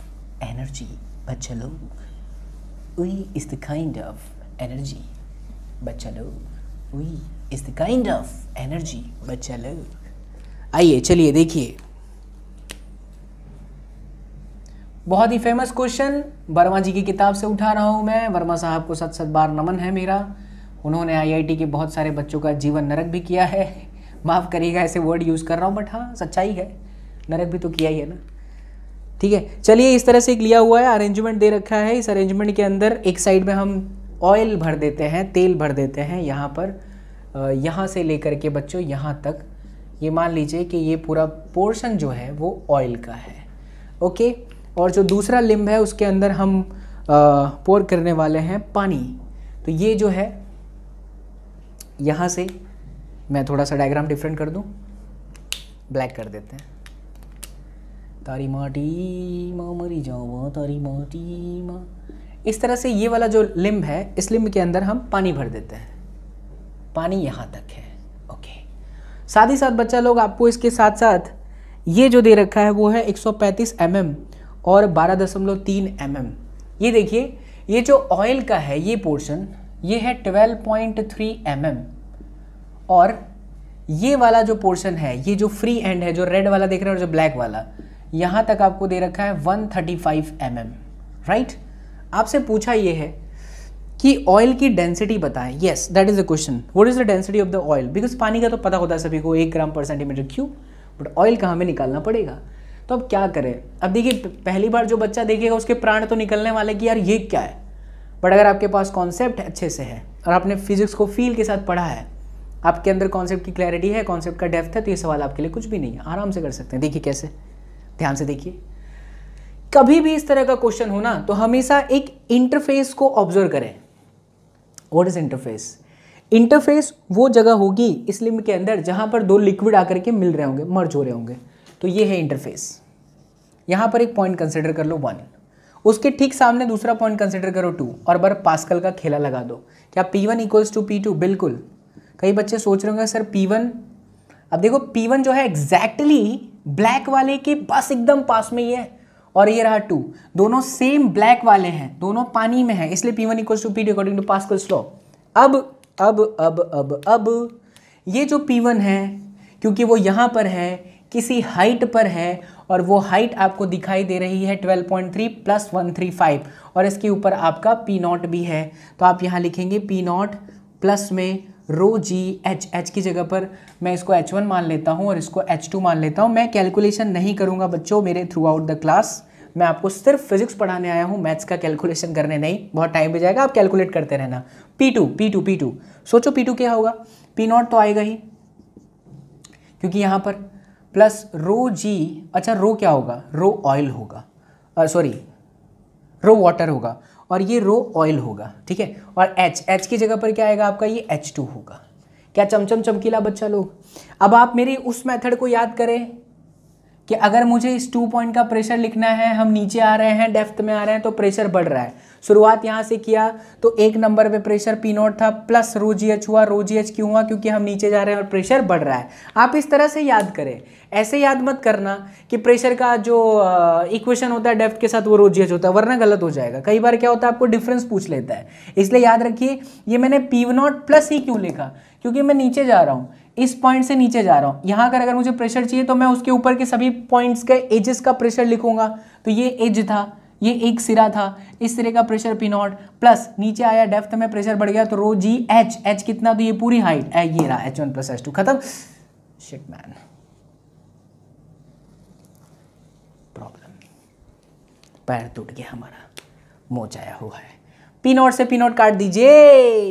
energy, bachalo. We is the kind of energy, bachalo. We is the kind of energy, bachalo. आइए चलिए देखिए बहुत ही फेमस क्वेश्चन वर्मा जी की किताब से उठा रहा हूँ मैं वर्मा साहब को सत सत बार नमन है मेरा उन्होंने आईआईटी के बहुत सारे बच्चों का जीवन नरक भी किया है माफ़ करिएगा ऐसे वर्ड यूज़ कर रहा हूँ बट हाँ सच्चाई है नरक भी तो किया ही है ना ठीक है चलिए इस तरह से एक लिया हुआ है अरेंजमेंट दे रखा है इस अरेंजमेंट के अंदर एक साइड में हम ऑयल भर देते हैं तेल भर देते हैं यहाँ पर यहाँ से लेकर के बच्चों यहाँ तक ये मान लीजिए कि ये पूरा पोर्शन जो है वो ऑयल का है ओके और जो दूसरा लिम्ब है उसके अंदर हम पोर करने वाले हैं पानी तो ये जो है यहाँ से मैं थोड़ा सा डायग्राम डिफरेंट कर दूँ ब्लैक कर देते हैं तारी माटी माँ मरी जावा तारी माटी माँ इस तरह से ये वाला जो लिम्ब है इस लिम्ब के अंदर हम पानी भर देते हैं पानी यहाँ तक है ओके साथ ही साथ बच्चा लोग आपको इसके साथ साथ ये जो दे रखा है वो है 135 mm और 12.3 mm ये देखिए ये जो ऑयल का है ये पोर्शन ये है 12.3 mm और ये वाला जो पोर्शन है ये जो फ्री एंड है जो रेड वाला देख रहे हैं और जो ब्लैक वाला यहां तक आपको दे रखा है 135 थर्टी mm, राइट आपसे पूछा यह है कि ऑयल की डेंसिटी बताएं yes that is the question what is the density of the oil because पानी का तो पता होता है सभी को एक ग्राम पर सेंटीमीटर क्यू बट ऑयल का हमें निकालना पड़ेगा तो अब क्या करें अब देखिए पहली बार जो बच्चा देखेगा उसके प्राण तो निकलने वाले कि यार ये क्या है बट अगर आपके पास कॉन्सेप्ट अच्छे से है और आपने फिजिक्स को फील के साथ पढ़ा है आपके अंदर कॉन्सेप्ट की क्लैरिटी है कॉन्सेप्ट का डेप्थ है तो ये सवाल आपके लिए कुछ भी नहीं है आराम से कर सकते हैं देखिए कैसे ध्यान से देखिए कभी भी इस तरह का क्वेश्चन हो ना तो हमेशा एक इंटरफेस को ऑब्जर्व करें व्हाट इज इंटरफेस इंटरफेस वो जगह होगी इस लिम्ब के अंदर जहां पर दो लिक्विड आकर के मिल रहे होंगे मर्ज हो रहे होंगे तो ये है इंटरफेस यहां पर एक पॉइंट कंसिडर कर लो वन उसके ठीक सामने दूसरा पॉइंट कंसिडर करो टू और बर पास्कल का खेला लगा दो क्या P one equals to P two बिल्कुल कई बच्चे सोच रहे होंगे सर पी वन अब देखो पी वन जो है एग्जैक्टली exactly ब्लैक वाले के बस एकदम पास में ये है और ये रहा टू दोनों सेम ब्लैक वाले हैं दोनों पानी में है इसलिए P one equal to P two according to पास स्लॉ अब अब अब अब अब ये जो पी वन है क्योंकि वो यहाँ पर है किसी हाइट पर है और वो हाइट आपको दिखाई दे रही है 12.3 प्लस वन और इसके ऊपर आपका पी नॉट भी है तो आप यहाँ लिखेंगे पी नॉट प्लस में रो जी एच एच की जगह पर मैं इसको एच वन मान लेता हूँ और इसको एच टू मान लेता हूँ मैं कैलकुलेशन नहीं करूँगा बच्चों मेरे थ्रू आउट द क्लास मैं आपको सिर्फ फिजिक्स पढ़ाने आया हूँ मैथ्स का कैलकुलेशन करने नहीं बहुत टाइम भी जाएगा आप कैलकुलेट करते रहना P two P two P two सोचो पी टू क्या होगा पी नॉट तो आएगा ही क्योंकि यहाँ पर प्लस रो जी अच्छा रो क्या होगा रो ऑयल होगा सॉरी रो वाटर होगा और ये रो ऑयल होगा ठीक है और एच एच की जगह पर क्या आएगा आपका ये एच टू होगा क्या चमचम चमकीला बच्चा लोग अब आप मेरी उस मेथड को याद करें कि अगर मुझे इस टू पॉइंट का प्रेशर लिखना है हम नीचे आ रहे हैं डेफ्थ में आ रहे हैं तो प्रेशर बढ़ रहा है शुरुआत यहाँ से किया तो एक नंबर पे प्रेशर पी नोट था प्लस रो जी एच हुआ रो जी एच क्यों हुआ क्योंकि हम नीचे जा रहे हैं और प्रेशर बढ़ रहा है आप इस तरह से याद करें ऐसे याद मत करना कि प्रेशर का जो इक्वेशन होता है डेफ्थ के साथ वो रोजी एच होता है वरना गलत हो जाएगा कई बार क्या होता है आपको डिफरेंस पूछ लेता है इसलिए याद रखिए ये मैंने पी नॉट प्लस ही क्यों लिखा क्योंकि मैं नीचे जा रहा हूँ इस पॉइंट से नीचे जा रहा हूं यहां अगर अगर मुझे प्रेशर चाहिए तो मैं उसके ऊपर के सभी पॉइंट्स के एजेस का प्रेशर लिखूंगा तो ये एज था ये एक सिरा था इस सिरे का प्रेशर पी नॉट प्लस नीचे आया डेफ्थ में प्रेशर बढ़ गया तो रो जी एच एच कितना तो ये पूरी हाइट ए, ये रहा h one plus h two खत्म शिट मैन प्रॉब्लम पैर टूट गया हमारा मोच आया हुआ है पी नॉट से पी नॉट काट दीजिए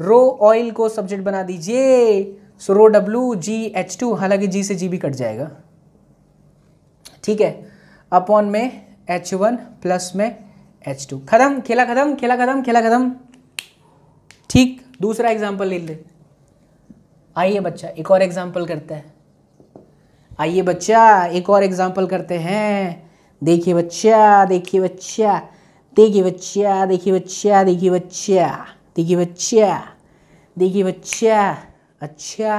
रो ऑयल को सब्जेक्ट बना दीजिए सो रो डब्ल्यू जी एच टू हालांकि जी से जी भी कट जाएगा ठीक है अपॉन में एच वन प्लस में एच टू खत्म खेला खत्म खेला खत्म खेला खत्म ठीक दूसरा एग्जाम्पल ले ले आइए बच्चा एक और एग्जाम्पल करते हैं आइए बच्चा एक और एग्जाम्पल करते हैं देखिए बच्चा देखिए बच्चा देखिए बच्चा देखिए बच्चा देखिए बच्चा देखिए बच्चा देखिए बच्चा अच्छा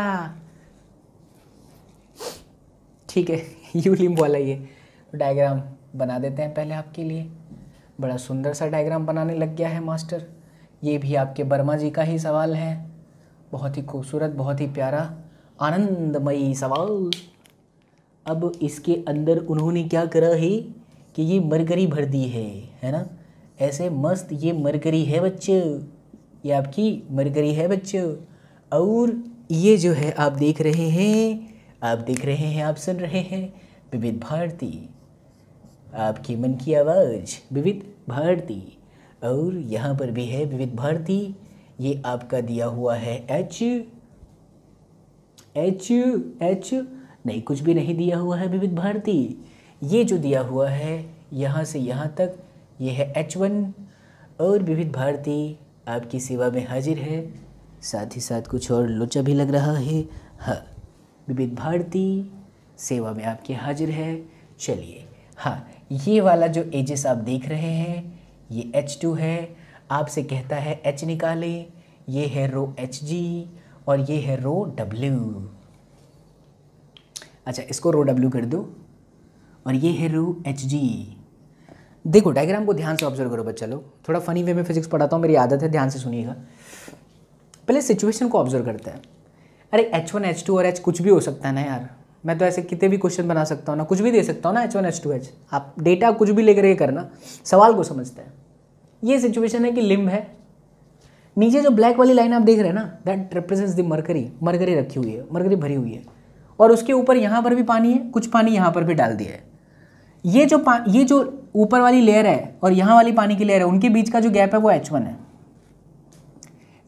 ठीक है यू लिम्ब वाला ये डायग्राम बना देते हैं पहले आपके लिए बड़ा सुंदर सा डायग्राम बनाने लग गया है मास्टर ये भी आपके वर्मा जी का ही सवाल है बहुत ही खूबसूरत बहुत ही प्यारा आनंदमयी सवाल अब इसके अंदर उन्होंने क्या करा है कि ये मरकरी भर दी है है ना ऐसे मस्त ये मरकरी है बच्चे ये आपकी मरकरी है बच्चे और ये जो है आप देख रहे हैं आप देख रहे हैं आप सुन रहे हैं विविध भारती आपके मन की आवाज़ विविध भारती और यहाँ पर भी है विविध भारती ये आपका दिया हुआ है एच एच एच नहीं कुछ भी नहीं दिया हुआ है विविध भारती ये जो दिया हुआ है यहाँ से यहाँ तक ये है एच वन और विविध भारती आपकी सेवा में हाजिर है साथ ही साथ कुछ और लोचा भी लग रहा है हाँ विविध भारती सेवा में आपके हाजिर है चलिए हाँ ये वाला जो एजेस आप देख रहे हैं ये एच टू है आपसे कहता है एच निकाले ये है रो एच जी और ये है रो डब्ल्यू अच्छा इसको रो डब्ल्यू कर दो और ये है रो एच जी देखो डायग्राम को ध्यान से ऑब्जर्व करो बच्चा लोग थोड़ा फनी वे में फिजिक्स पढ़ाता हूँ मेरी आदत है ध्यान से सुनिएगा पहले सिचुएशन को ऑब्जर्व करते हैं अरे एच वन एच टू और एच कुछ भी हो सकता है ना यार मैं तो ऐसे कितने भी क्वेश्चन बना सकता हूँ ना कुछ भी दे सकता हूँ ना h one h two h आप डेटा कुछ भी लेकर ये करना सवाल को समझते हैं ये सिचुएशन है कि लिम्ब है नीचे जो ब्लैक वाली लाइन आप देख रहे हैं ना that represents the mercury mercury रखी हुई है मरकरी भरी हुई है और उसके ऊपर यहाँ पर भी पानी है कुछ पानी यहाँ पर भी डाल दिया है ये जो पा ये जो ऊपर वाली लेयर है और यहाँ वाली पानी की लेयर है उनके बीच का जो गैप है वो एच वन है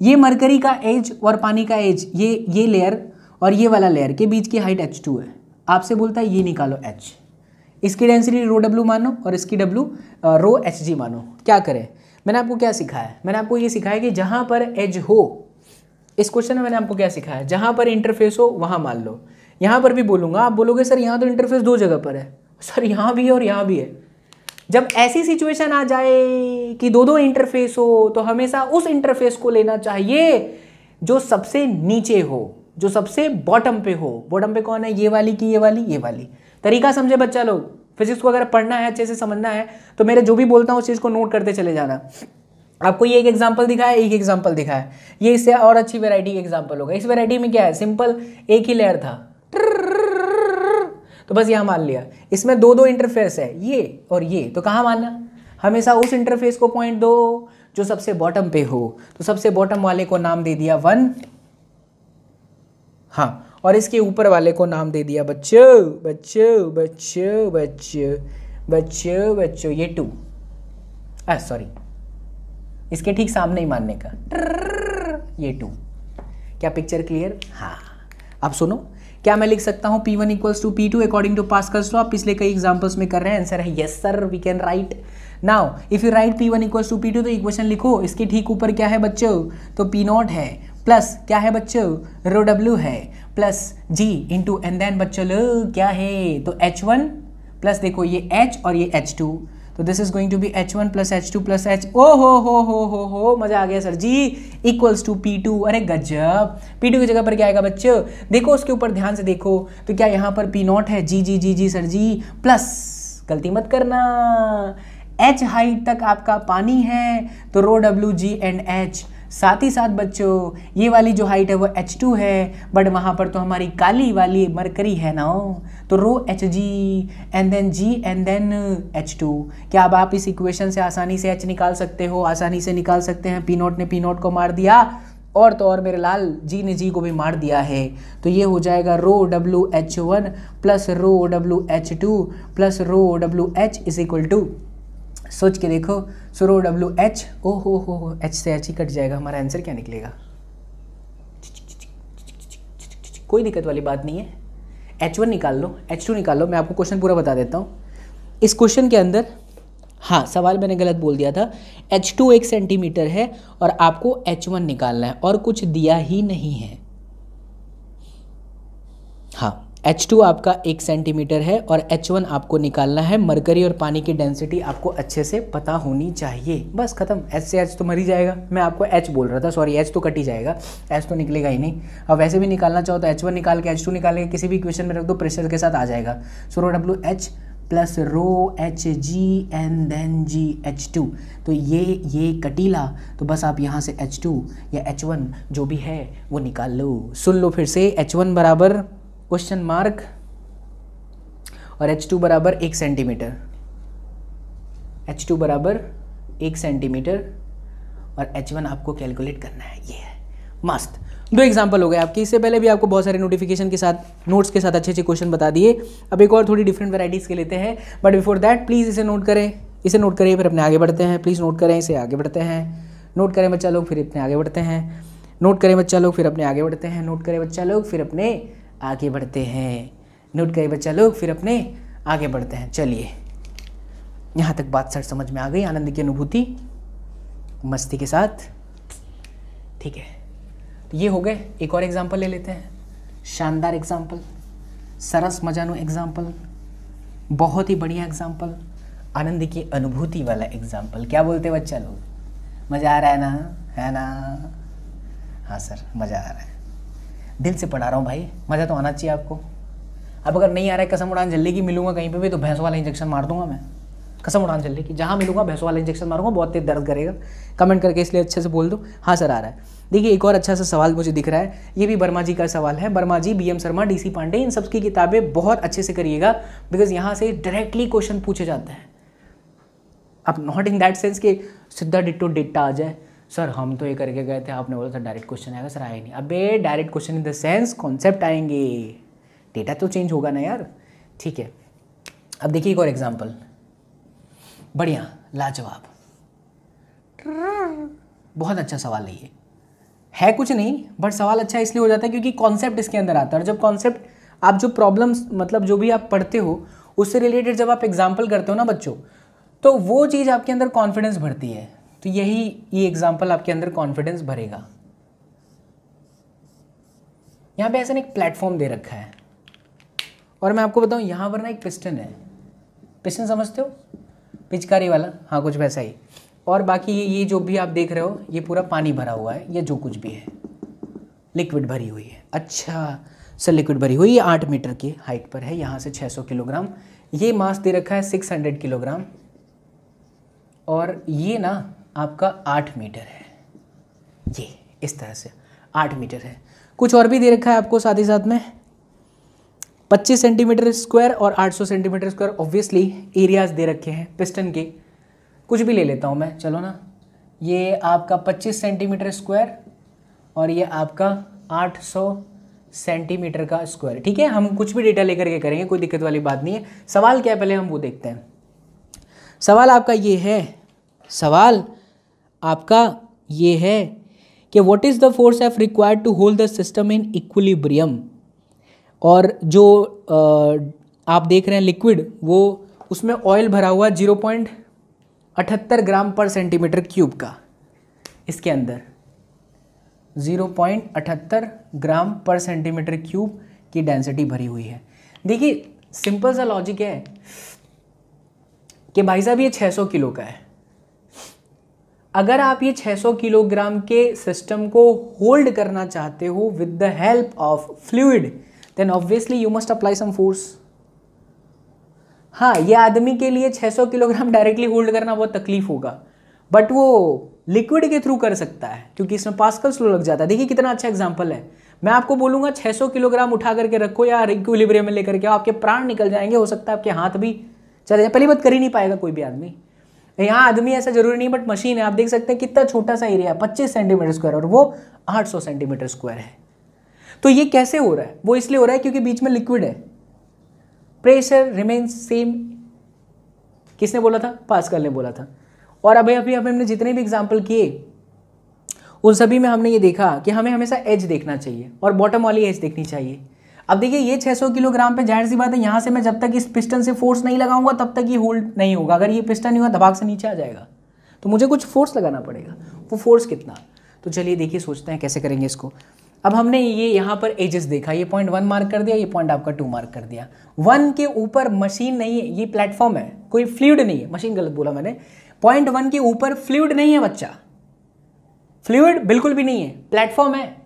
ये मरकरी का एज और पानी का एज ये ये लेयर और ये वाला लेयर के बीच की हाइट एच टू है आपसे बोलता है ये निकालो एच इसकी डेंसिटी रो डब्ल्यू मानो और इसकी डब्ल्यू रो एच जी मानो क्या करें मैंने आपको क्या सिखाया है मैंने आपको ये सिखाया कि जहाँ पर एज हो इस क्वेश्चन में मैंने आपको क्या सिखाया जहाँ पर इंटरफेस हो वहाँ मान लो यहाँ पर भी बोलूँगा आप बोलोगे सर यहाँ तो इंटरफेस दो जगह पर है सर यहाँ भी है और यहाँ भी है जब ऐसी सिचुएशन आ जाए कि दो दो इंटरफेस हो तो हमेशा उस इंटरफेस को लेना चाहिए जो सबसे नीचे हो जो सबसे बॉटम पे हो बॉटम पे कौन है ये वाली की ये वाली ये वाली तरीका समझे बच्चा लोग फिजिक्स को अगर पढ़ना है अच्छे से समझना है तो मेरे जो भी बोलता हूँ उस चीज़ को नोट करते चले जाना आपको ये एक एग्जाम्पल दिखाया एक एग्जाम्पल दिखाया ये इससे और अच्छी वेरायटी एग्जाम्पल होगा इस वेरायटी में क्या है सिंपल एक ही लेयर था तो बस यहाँ मान लिया इसमें दो दो इंटरफेस है ये और ये तो कहाँ मानना हमेशा उस इंटरफेस को पॉइंट दो जो सबसे बॉटम पे हो तो सबसे बॉटम वाले को नाम दे दिया वन हाँ और इसके ऊपर वाले को नाम दे दिया बच्चो बच्चो बच्चो बच्चो बच्चो बच्चो ये टू सॉरी इसके ठीक सामने ही मानने का ये टू क्या पिक्चर क्लियर हाँ आप सुनो क्या मैं लिख सकता हूँ P one equals to P two according to Pascal's law पिछले कई एग्जाम्पल्स में कर रहे हैं आंसर है yes sir we can write now if you write P one equals to P two तो इक्वेशन लिखो इसके ठीक ऊपर क्या है बच्चों तो पी नॉट है प्लस क्या है बच्चों रो डब्ल्यू है plus g into and then बच्चों क्या है तो एच वन प्लस देखो ये एच और ये एच टू तो this is going to be h one plus h two plus h ओ हो हो हो हो हो मजा आ गया sir ji equals to P two अरे गजब पी टू की जगह पर क्या आएगा बच्चे देखो उसके ऊपर ध्यान से देखो तो क्या यहाँ पर पी नॉट है जी जी जी जी सर जी प्लस गलती मत करना एच हाइट तक आपका पानी है तो रो डब्ल्यू जी एंड एच साथ ही साथ बच्चों ये वाली जो हाइट है वो एच टू है बट वहाँ पर तो हमारी काली वाली मरकरी है ना तो rho h g and then g and then h two क्या अब आप इस इक्वेशन से आसानी से एच निकाल सकते हो आसानी से निकाल सकते हैं पी नोट ने पी नोट को मार दिया और तो और मेरे लाल जी ने जी को भी मार दिया है तो ये हो जाएगा rho W H one plus rho W H two plus rho W H is equal to सोच के देखो सो रो डब्ल्यू एच ओ हो हो हो एच से एच ही कट जाएगा हमारा आंसर क्या निकलेगा कोई दिक्कत वाली बात नहीं है एच वन निकाल लो एच टू निकाल लो मैं आपको क्वेश्चन पूरा बता देता हूँ इस क्वेश्चन के अंदर हाँ सवाल मैंने गलत बोल दिया था एच टू एक सेंटीमीटर है और आपको एच वन निकालना है और कुछ दिया ही नहीं है हाँ H2 आपका एक सेंटीमीटर है और H1 आपको निकालना है मरकरी और पानी की डेंसिटी आपको अच्छे से पता होनी चाहिए बस खत्म H से H तो मर ही जाएगा मैं आपको H बोल रहा था सॉरी H तो कट ही जाएगा H तो निकलेगा ही नहीं अब वैसे भी निकालना चाहो तो H1 निकाल के H2 निकाल के किसी भी इक्वेशन में रख दो प्रेशर के साथ आ जाएगा so rho W h plus rho h g and then g h two तो ये ये कटीला तो बस आप यहाँ से एच टू या एच वन जो भी है वो निकाल लो सुन लो फिर से एच वन बराबर क्वेश्चन मार्क और एच टू बराबर एक सेंटीमीटर एच टू बराबर एक सेंटीमीटर और एच वन आपको कैलकुलेट करना है ये है मस्त दो एग्जाम्पल हो गए आपके इससे पहले भी आपको बहुत सारे नोटिफिकेशन के साथ नोट्स के साथ अच्छे अच्छे क्वेश्चन बता दिए अब एक और थोड़ी डिफरेंट वैराइटीज़ के लेते हैं बट बिफोर दैट प्लीज़ इसे नोट करें इसे नोट करें फिर अपने आगे बढ़ते हैं प्लीज़ नोट करें इसे आगे बढ़ते हैं नोट करें बच्चा लोग फिर अपने आगे बढ़ते हैं नोट करें बच्चा लोग फिर अपने आगे बढ़ते हैं नोट करें बच्चा लोग फिर अपने आगे बढ़ते हैं नोट करिए बच्चा लोग फिर अपने आगे बढ़ते हैं चलिए यहाँ तक बात सर समझ में आ गई आनंद की अनुभूति मस्ती के साथ ठीक है तो ये हो गए एक और एग्ज़ाम्पल ले लेते हैं शानदार एग्ज़ाम्पल सरस मजानो एग्ज़ाम्पल बहुत ही बढ़िया एग्ज़ाम्पल आनंद की अनुभूति वाला एग्ज़ाम्पल क्या बोलते हैं बच्चा लोग मज़ा आ रहा है ना है ना हाँ सर मज़ा आ रहा है दिल से पढ़ा रहा हूँ भाई मज़ा तो आना चाहिए आपको अब अगर नहीं आ रहा है कसम उड़ान जल्दी की मिलूंगा कहीं पे भी तो भैंस वाला इंजेक्शन मार दूंगा मैं कसम उड़ान जल्दी की जहाँ मिलूंगा भैंस वाला इंजेक्शन मारूंगा बहुत तेज दर्द करेगा कमेंट करके इसलिए अच्छे से बोल दो हाँ सर आ रहा है देखिए एक और अच्छा सा सवाल मुझे दिख रहा है ये भी वर्मा जी का सवाल है Verma ji B M Sharma D C Pandey इन सब की किताबें बहुत अच्छे से करिएगा बिकॉज यहाँ से डायरेक्टली क्वेश्चन पूछे जाते हैं अब नॉट इन दैट सेंस कि सिद्धा डिटो डेटा आ जाए सर हम तो ये करके गए थे आपने बोला सर डायरेक्ट क्वेश्चन आएगा सर आए नहीं अबे direct question in the sense concept आएंगे डेटा तो चेंज होगा ना यार ठीक है अब देखिए एक और एग्जाम्पल बढ़िया लाजवाब बहुत अच्छा सवाल है ये है कुछ नहीं बट सवाल अच्छा इसलिए हो जाता है क्योंकि कॉन्सेप्ट इसके अंदर आता है और जब कॉन्सेप्ट आप जो प्रॉब्लम्स मतलब जो भी आप पढ़ते हो उससे रिलेटेड जब आप एग्जाम्पल करते हो ना बच्चों तो वो चीज़ आपके अंदर कॉन्फिडेंस बढ़ती है तो यही ये एग्जाम्पल आपके अंदर कॉन्फिडेंस भरेगा यहाँ पे ऐसा एक प्लेटफॉर्म दे रखा है और मैं आपको बताऊँ यहाँ पर ना एक पिस्टन है पिस्टन समझते हो पिचकारी वाला हाँ कुछ वैसा ही और बाकी ये ये जो भी आप देख रहे हो ये पूरा पानी भरा हुआ है या जो कुछ भी है लिक्विड भरी हुई है अच्छा सर लिक्विड भरी हुई ये आठ मीटर की हाइट पर है यहाँ से 600 किलोग्राम ये मास दे रखा है 600 किलोग्राम और ये ना आपका आठ मीटर है ये इस तरह से आठ मीटर है कुछ और भी दे रखा है आपको साथ ही साथ में पच्चीस सेंटीमीटर स्क्वायर और आठ सौ सेंटीमीटर स्क्वायर ऑब्वियसली एरियाज दे रखे हैं पिस्टन के कुछ भी ले लेता हूं मैं चलो ना ये आपका पच्चीस सेंटीमीटर स्क्वायर और ये आपका आठ सौ सेंटीमीटर का स्क्वायर ठीक है हम कुछ भी डेटा लेकर के करेंगे कोई दिक्कत वाली बात नहीं है सवाल क्या है पहले हम वो देखते हैं सवाल आपका ये है सवाल आपका ये है कि what is the force F required to hold the system in equilibrium और जो आप देख रहे हैं लिक्विड वो उसमें ऑयल भरा हुआ जीरो पॉइंट अठहत्तर ग्राम पर सेंटीमीटर क्यूब का इसके अंदर ज़ीरो पॉइंट अठहत्तर ग्राम पर सेंटीमीटर क्यूब की डेंसिटी भरी हुई है देखिए सिंपल सा लॉजिक है कि भाई साहब ये 600 किलो का है अगर आप ये 600 किलोग्राम के सिस्टम को होल्ड करना चाहते हो with the help of fluid then obviously you must apply some force हाँ ये आदमी के लिए 600 किलोग्राम डायरेक्टली होल्ड करना बहुत तकलीफ होगा बट वो लिक्विड के थ्रू कर सकता है क्योंकि इसमें पास्कल स्लो लग जाता है देखिए कितना अच्छा एग्जाम्पल है मैं आपको बोलूंगा 600 किलोग्राम उठा करके रखो या इक्विलिब्रियम में लेकर के आपके प्राण निकल जाएंगे हो सकता है आपके हाथ भी चले जाए पहली बात कर ही नहीं पाएगा कोई भी आदमी यहाँ आदमी ऐसा जरूरी नहीं बट मशीन है आप देख सकते हैं कितना छोटा सा एरिया है पच्चीस सेंटीमीटर स्क्वायर और वो आठ सौ सेंटीमीटर स्क्वायर है तो ये कैसे हो रहा है वो इसलिए हो रहा है क्योंकि बीच में लिक्विड है प्रेशर रिमेन्स सेम किसने बोला था पास्कल ने बोला था और अभी अभी अभी हमने जितने भी एग्जाम्पल किए उन सभी में हमने ये देखा कि हमें हमेशा एज देखना चाहिए और बॉटम वाली एज देखनी चाहिए अब देखिए ये 600 किलोग्राम पे जाहिर सी बात है यहाँ से मैं जब तक इस पिस्टन से फोर्स नहीं लगाऊंगा तब तक ये होल्ड नहीं होगा अगर ये पिस्टन नहीं हुआ धबाक से नीचे आ जाएगा तो मुझे कुछ फोर्स लगाना पड़ेगा वो फोर्स कितना तो चलिए देखिए सोचते हैं कैसे करेंगे इसको अब हमने ये यहाँ पर एजेस देखा ये पॉइंट वन मार्क कर दिया ये पॉइंट आपका टू मार्क कर दिया वन के ऊपर मशीन नहीं है ये प्लेटफॉर्म है कोई फ्लूड नहीं है मशीन गलत बोला मैंने पॉइंट वन के ऊपर फ्लूड नहीं है बच्चा फ्लूड बिल्कुल भी नहीं है प्लेटफॉर्म है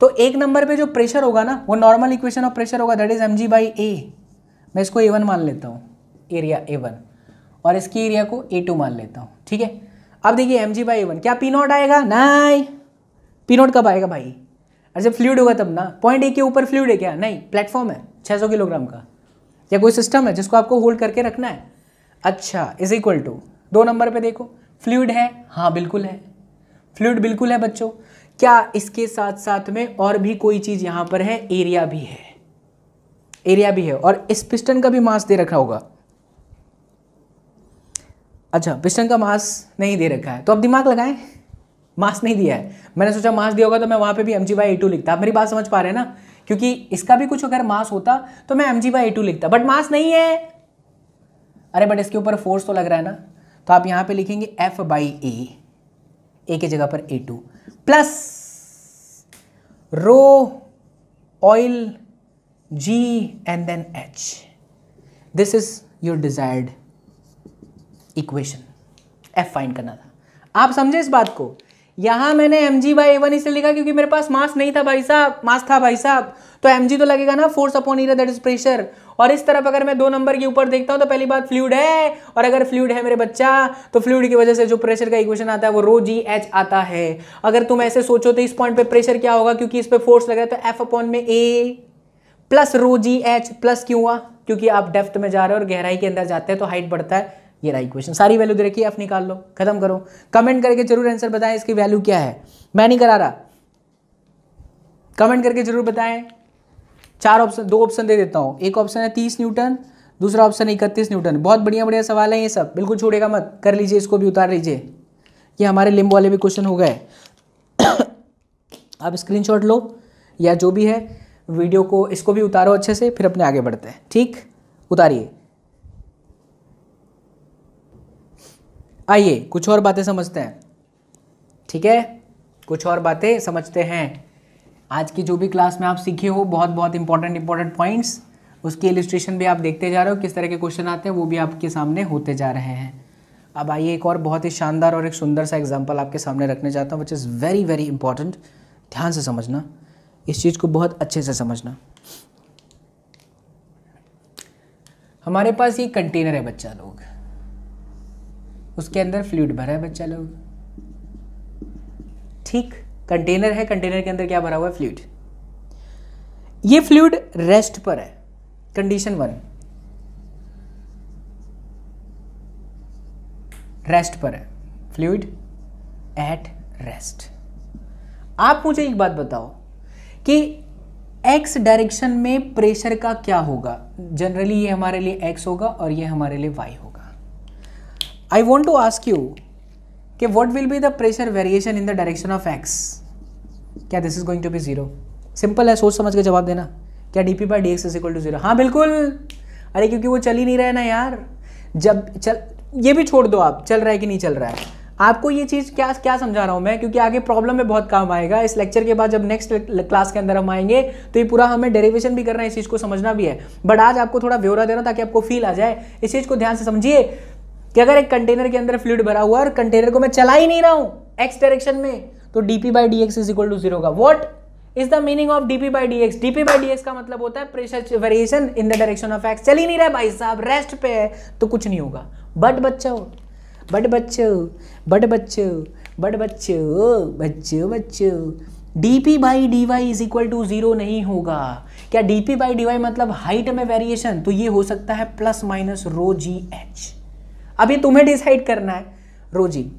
तो एक नंबर पे जो प्रेशर होगा ना वो नॉर्मल इक्वेशन ऑफ प्रेशर होगा that is m g by A मैं इसको ए वन मान लेता हूँ एरिया ए वन और इसकी एरिया को ए टू मान लेता हूँ ठीक है अब देखिए m g by A one क्या पी नॉट आएगा ना पी नॉट कब आएगा भाई अरे जब फ्लूड होगा तब ना पॉइंट ए के ऊपर फ्लूड है क्या नहीं प्लेटफॉर्म है छः सौ किलोग्राम का या कोई सिस्टम है जिसको आपको होल्ड करके रखना है अच्छा इज इक्वल टू दो नंबर पर देखो फ्लूड है हाँ बिल्कुल है फ्लूड बिल्कुल है बच्चों क्या इसके साथ साथ में और भी कोई चीज़ यहां पर है एरिया भी है एरिया भी है और इस पिस्टन का भी मास दे रखा होगा अच्छा पिस्टन का मास नहीं दे रखा है तो अब दिमाग लगाए मास नहीं दिया है मैंने सोचा मास दिया होगा तो मैं वहां पे भी एम जी बाई लिखता आप मेरी बात समझ पा रहे हैं ना क्योंकि इसका भी कुछ अगर मास होता तो मैं m g by A two लिखता बट मास नहीं है अरे बट इसके ऊपर फोर्स तो लग रहा है ना तो आप यहाँ पे लिखेंगे एफ बाई ए के की जगह पर A two plus rho oil g and then h this is your desired equation F फाइंड करना था आप समझे इस बात को यहां मैंने m g by A one इसलिए लिखा क्योंकि मेरे पास मास नहीं था भाई साहब मास था भाई साहब तो एम जी तो लगेगा ना force upon area that is pressure और इस तरफ अगर मैं दो नंबर के ऊपर देखता हूं तो पहली बात फ्लूड है और अगर फ्लूड है मेरे बच्चा तो फ्लूड की वजह से जो प्रेशर का इक्वेशन आता है वो रो जी एच आता है अगर तुम ऐसे सोचो तो इस पॉइंट पे प्रेशर क्या होगा क्योंकि इस पर फोर्स लग रहा है तो एफ अपॉन में A plus rho ji h plus क्यों हुआ क्योंकि आप डेफ्थ में जा रहे हो और गहराई के अंदर जाते हैं तो हाइट बढ़ता है ये रहा इक्वेशन सारी वैल्यू दे रखी है एफ निकाल लो खत्म करो कमेंट करके जरूर आंसर बताएं इसकी वैल्यू क्या है मैं नहीं करा रहा कमेंट करके जरूर बताएं चार ऑप्शन दो ऑप्शन दे देता हूँ एक ऑप्शन है तीस न्यूटन दूसरा ऑप्शन है इकतीस न्यूटन बहुत बढ़िया बढ़िया सवाल है ये सब बिल्कुल छोड़ेगा मत कर लीजिए इसको भी उतार लीजिए ये हमारे लिम्ब वाले भी क्वेश्चन हो गए आप स्क्रीन लो या जो भी है वीडियो को इसको भी उतारो अच्छे से फिर अपने आगे बढ़ते हैं ठीक उतारिए आइए कुछ और बातें समझते हैं ठीक है कुछ और बातें समझते हैं आज की जो भी क्लास में आप सीखे हो बहुत बहुत इंपॉर्टेंट इंपॉर्टेंट पॉइंट्स उसकी इलिस्ट्रेशन भी आप देखते जा रहे हो किस तरह के क्वेश्चन आते हैं वो भी आपके सामने होते जा रहे हैं अब आइए एक और बहुत ही शानदार और एक सुंदर सा एग्जाम्पल आपके सामने रखने चाहता हूँ which is very very important ध्यान से समझना इस चीज़ को बहुत अच्छे से समझना हमारे पास ये कंटेनर है बच्चा लोग उसके अंदर फ्लूड भरा है बच्चा लोग ठीक कंटेनर है कंटेनर के अंदर क्या भरा हुआ है फ्लूड ये फ्लूड रेस्ट पर है कंडीशन वन रेस्ट पर है फ्लूड एट रेस्ट आप मुझे एक बात बताओ कि एक्स डायरेक्शन में प्रेशर का क्या होगा जनरली ये हमारे लिए एक्स होगा और ये हमारे लिए वाई होगा I want to ask you, कि what will be the pressure variation in the direction of x? क्या this is going to be zero simple है सोच समझ के जवाब देना क्या D P by d x is equal to zero हाँ बिल्कुल अरे क्योंकि वो चल ही नहीं रहा है ना यार जब चल ये भी छोड़ दो आप चल रहा है कि नहीं चल रहा है आपको ये चीज़ क्या क्या समझा रहा हूँ मैं क्योंकि आगे प्रॉब्लम में बहुत काम आएगा इस लेक्चर के बाद जब नेक्स्ट क्लास के अंदर हम आएंगे तो ये पूरा हमें डेरिवेशन भी करना है इस चीज़ को समझना भी है बट आज आपको थोड़ा ब्यौरा देना ताकि आपको फील आ जाए इस चीज़ को ध्यान से समझिए कि अगर एक कंटेनर के अंदर फ्लूड भरा हुआ और कंटेनर को मैं चला ही नहीं रहा हूं एक्स डायरेक्शन में तो d P by d x is equal to zero का what is the meaning of d p by d x d p by d x का मतलब होता है pressure variation in the direction of x चल ही नहीं रहा भाई साहब रेस्ट पे है तो कुछ नहीं होगा बट बच्चो बट बच्चो बट बच्चो बट बच्चो बच्चो बच्चो D P by D Y is equal to zero नहीं होगा क्या D P by D Y मतलब हाइट में वेरिएशन तो ये हो सकता है प्लस माइनस रो जी एच अभी तुम्हें डिसाइड करना है रोजी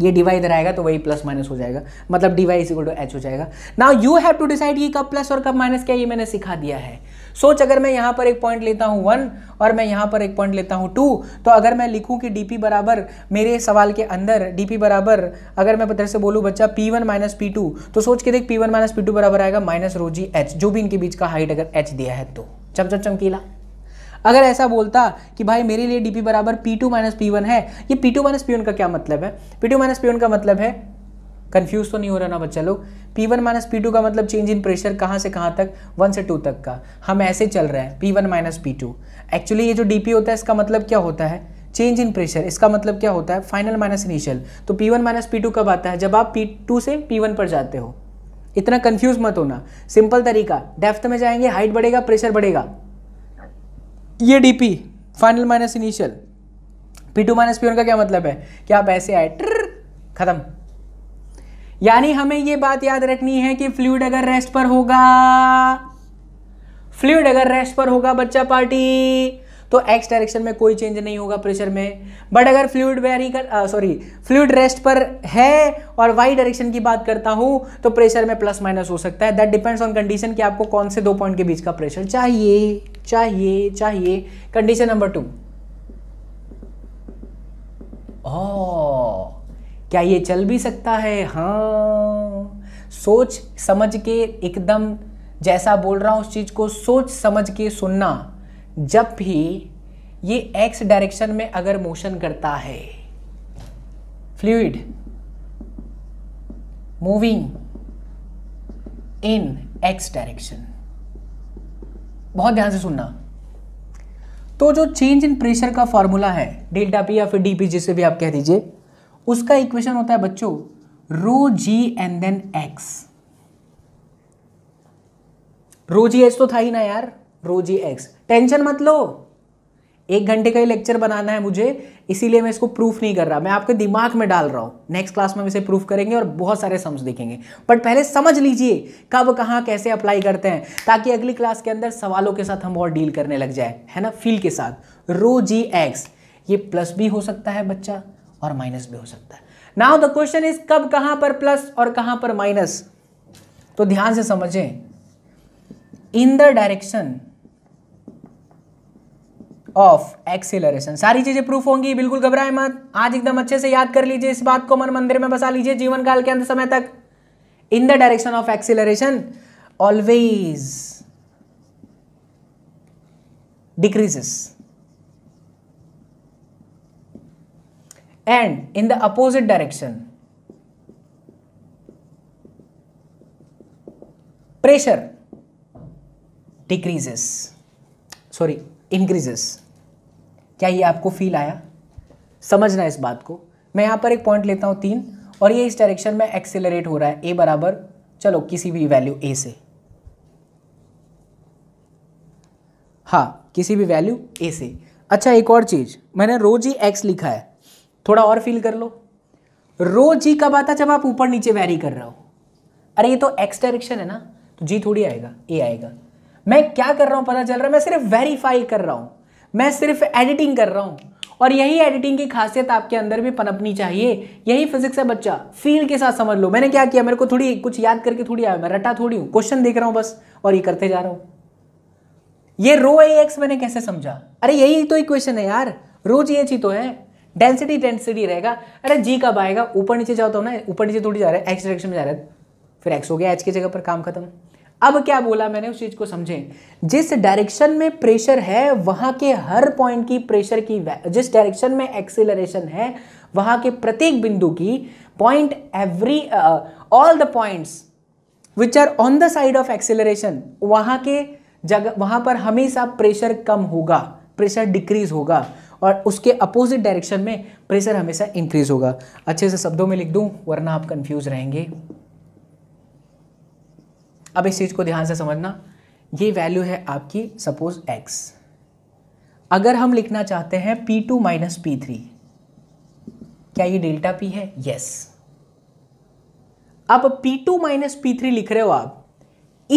ये डिवाई इधर आएगा तो वही प्लस माइनस हो जाएगा मतलब डिवाई इक्वल टू एच हो जाएगा now you have to decide ये कब प्लस और कब माइनस क्या ये मैंने सिखा दिया है सोच अगर मैं यहाँ पर एक पॉइंट लेता हूँ वन और मैं यहाँ पर एक पॉइंट लेता हूँ टू तो अगर मैं लिखूँ कि डी बराबर मेरे सवाल के अंदर डी बराबर अगर मैं पत्र से बोलूँ बच्चा P one minus P two तो सोच के देख P one minus P two बराबर आएगा माइनस रोजी एच जो भी इनके बीच का हाइट अगर एच दिया है तो चम चम चमकीला अगर ऐसा बोलता कि भाई मेरे लिए डी बराबर P two minus P one है ये P two minus P one का क्या मतलब है P two minus P one का मतलब है कन्फ्यूज तो नहीं हो रहा ना बच्चा लोग P one minus P two का मतलब चेंज इन प्रेशर कहाँ से कहाँ तक वन से टू तक का हम ऐसे चल रहे हैं P one minus P two actually ये जो डी पी होता है इसका मतलब क्या होता है चेंज इन प्रेशर इसका मतलब क्या होता है फाइनल माइनस इनिशियल तो P one minus P two कब आता है जब आप पी टू से पी वन पर जाते हो इतना कन्फ्यूज मत होना सिंपल तरीका डेफ्थ में जाएंगे हाइट बढ़ेगा प्रेशर बढ़ेगा ये D P final minus initial P two minus P one का क्या मतलब है कि आप ऐसे आए ट्र खत्म यानी हमें यह बात याद रखनी है कि फ्लूड अगर रेस्ट पर होगा फ्लूड अगर रेस्ट पर होगा बच्चा पार्टी तो एक्स डायरेक्शन में कोई चेंज नहीं होगा प्रेशर में बट अगर फ्लूड वेरी कर सॉरी फ्लूड रेस्ट पर है और वाई डायरेक्शन की बात करता हूं तो प्रेशर में प्लस माइनस हो सकता है दैट डिपेंड्स ऑन कंडीशन कि आपको कौन से दो पॉइंट के बीच का प्रेशर चाहिए चाहिए चाहिए कंडीशन नंबर टू ओ क्या ये चल भी सकता है हाँ सोच समझ के एकदम जैसा बोल रहा हूँ उस चीज़ को सोच समझ के सुनना जब भी ये एक्स डायरेक्शन में अगर मोशन करता है fluid moving in X direction बहुत ध्यान से सुनना तो जो चेंज इन प्रेशर का फॉर्मूला है डेल्टा पी या फिर डी पी जिसे भी आप कह दीजिए उसका इक्वेशन होता है बच्चों rho ji and then X rho ji H तो था ही ना यार रो जी एक्स टेंशन मत लो एक घंटे का ही लेक्चर बनाना है मुझे इसीलिए मैं इसको प्रूफ नहीं कर रहा मैं आपके दिमाग में डाल रहा हूं नेक्स्ट क्लास में इसे प्रूफ करेंगे और बहुत सारे सम्स देखेंगे बट पहले समझ लीजिए कब कहाँ कैसे अप्लाई करते हैं ताकि अगली क्लास के अंदर सवालों के साथ हम और डील करने लग जाए है ना फील के साथ रो जी एक्स ये प्लस भी हो सकता है बच्चा और माइनस भी हो सकता है नाउ द क्वेश्चन इज कब कहां पर प्लस और कहां पर माइनस तो ध्यान से समझें in the direction of acceleration सारी चीजें प्रूफ होंगी बिल्कुल घबराए मत आज एकदम अच्छे से याद कर लीजिए इस बात को मन मंदिर में बसा लीजिए जीवन काल के अंत समय तक in the direction of acceleration always decreases and in the opposite direction pressure decreases sorry increases क्या ये आपको फील आया समझना इस बात को मैं यहाँ पर एक पॉइंट लेता हूँ तीन और ये इस डायरेक्शन में एक्सेलरेट हो रहा है ए बराबर चलो किसी भी वैल्यू ए से हाँ किसी भी वैल्यू ए से अच्छा एक और चीज़ मैंने रोज ही एक्स लिखा है थोड़ा और फील कर लो रोज ही कब आता जब आप ऊपर नीचे वैरी कर रहे हो अरे ये तो एक्स डायरेक्शन है ना तो जी थोड़ी आएगा ए आएगा मैं क्या कर रहा हूँ पता चल रहा है मैं सिर्फ वेरीफाई कर रहा हूं मैं सिर्फ एडिटिंग कर रहा हूँ और यही एडिटिंग की खासियत आपके अंदर भी पनपनी चाहिए यही फिजिक्स है बच्चा फील के साथ समझ लो मैंने क्या किया मेरे को थोड़ी कुछ याद करके थोड़ी आया मैं रटा थोड़ी हूँ क्वेश्चन देख रहा हूँ बस और ये करते जा रहा हूँ ये रो ए एक्स मैंने कैसे समझा अरे यही तो इक्वेशन है यार रो जी एच ही तो है डेंसिटी डेंसिटी रहेगा अरे जी कब आएगा ऊपर नीचे जाओ तो ना ऊपर नीचे थोड़ी जा रहा है एक्स डायरेक्शन में जा रहा है फिर एक्स हो गया एच की जगह पर काम खत्म अब क्या बोला मैंने उस चीज़ को समझे जिस डायरेक्शन में प्रेशर है वहां के हर पॉइंट की प्रेशर की जिस डायरेक्शन में एक्सेलरेशन है वहां के प्रत्येक बिंदु की point every all the points which are on the side of acceleration वहां के जगह वहां पर हमेशा प्रेशर कम होगा प्रेशर डिक्रीज होगा और उसके अपोजिट डायरेक्शन में प्रेशर हमेशा इंक्रीज होगा अच्छे से शब्दों में लिख दूं वरना आप कंफ्यूज रहेंगे अब इस चीज़ को ध्यान से समझना ये वैल्यू है आपकी सपोज एक्स अगर हम लिखना चाहते हैं P two minus P three क्या ये डेल्टा पी है यस अब P two minus P three लिख रहे हो आप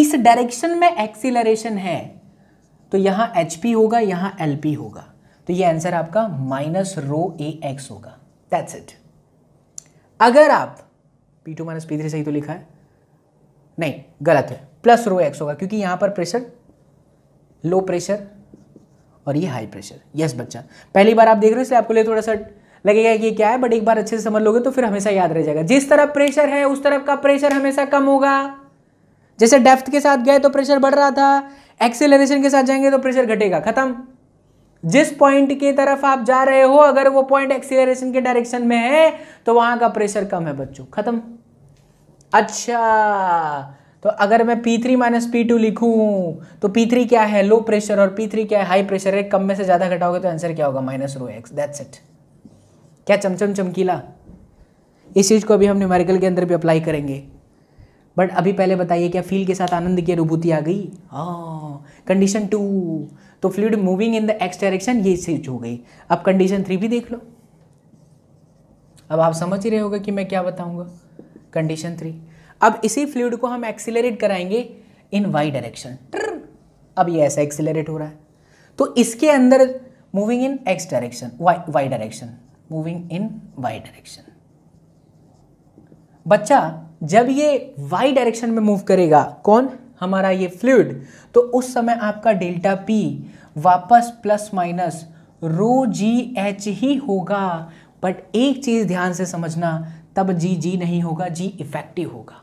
इस डायरेक्शन में एक्सीलरेशन है तो यहां एच पी होगा यहां एल पी होगा तो ये आंसर आपका माइनस रो ए एक्स होगा दैट्स इट अगर आप P two minus P three सही तो लिखा है नहीं गलत है प्लस रो एक्स होगा क्योंकि यहाँ पर प्रेशर लो प्रेशर और ये हाई प्रेशर यस बच्चा पहली बार आप देख रहे हो इसलिए आपको लिए थोड़ा सा लगेगा कि क्या है बट एक बार अच्छे से समझ लोगे तो फिर हमेशा याद रह जाएगा जिस तरफ प्रेशर है उस तरफ का प्रेशर हमेशा कम होगा जैसे डेफ्थ के साथ गए तो प्रेशर बढ़ रहा था एक्सेलरेशन के साथ जाएंगे तो प्रेशर घटेगा खत्म जिस पॉइंट की तरफ आप जा रहे हो अगर वो पॉइंट एक्सेलरेशन के डायरेक्शन में है तो वहां का प्रेशर कम है बच्चों खत्म अच्छा तो अगर मैं P3 थ्री माइनस पी लिखूँ तो P3 क्या है लो प्रेशर और P3 क्या है हाई प्रेशर है कम में से ज़्यादा घटाओगे तो आंसर क्या होगा minus rho X that's it क्या चमचम चमकीला इस चीज़ को अभी हम न्यूमेरिकल के अंदर भी अप्लाई करेंगे बट अभी पहले बताइए क्या फील के साथ आनंद की अनुभूति आ गई हाँ कंडीशन टू तो fluid moving in the X direction ये चीज हो गई अब कंडीशन थ्री भी देख लो अब आप समझ ही रहे होगा कि मैं क्या बताऊँगा कंडीशन थ्री अब इसी फ्लूड को हम एक्सीलरेट कराएंगे इन वाई डायरेक्शन अब ये ऐसा एक्सीलरेट हो रहा है तो इसके अंदर moving in X direction Y Y direction moving in Y direction बच्चा जब ये वाई डायरेक्शन में मूव करेगा कौन हमारा ये फ्लूड तो उस समय आपका डेल्टा पी वापस प्लस माइनस रो जी एच ही होगा बट एक चीज़ ध्यान से समझना तब जी जी नहीं होगा जी इफेक्टिव होगा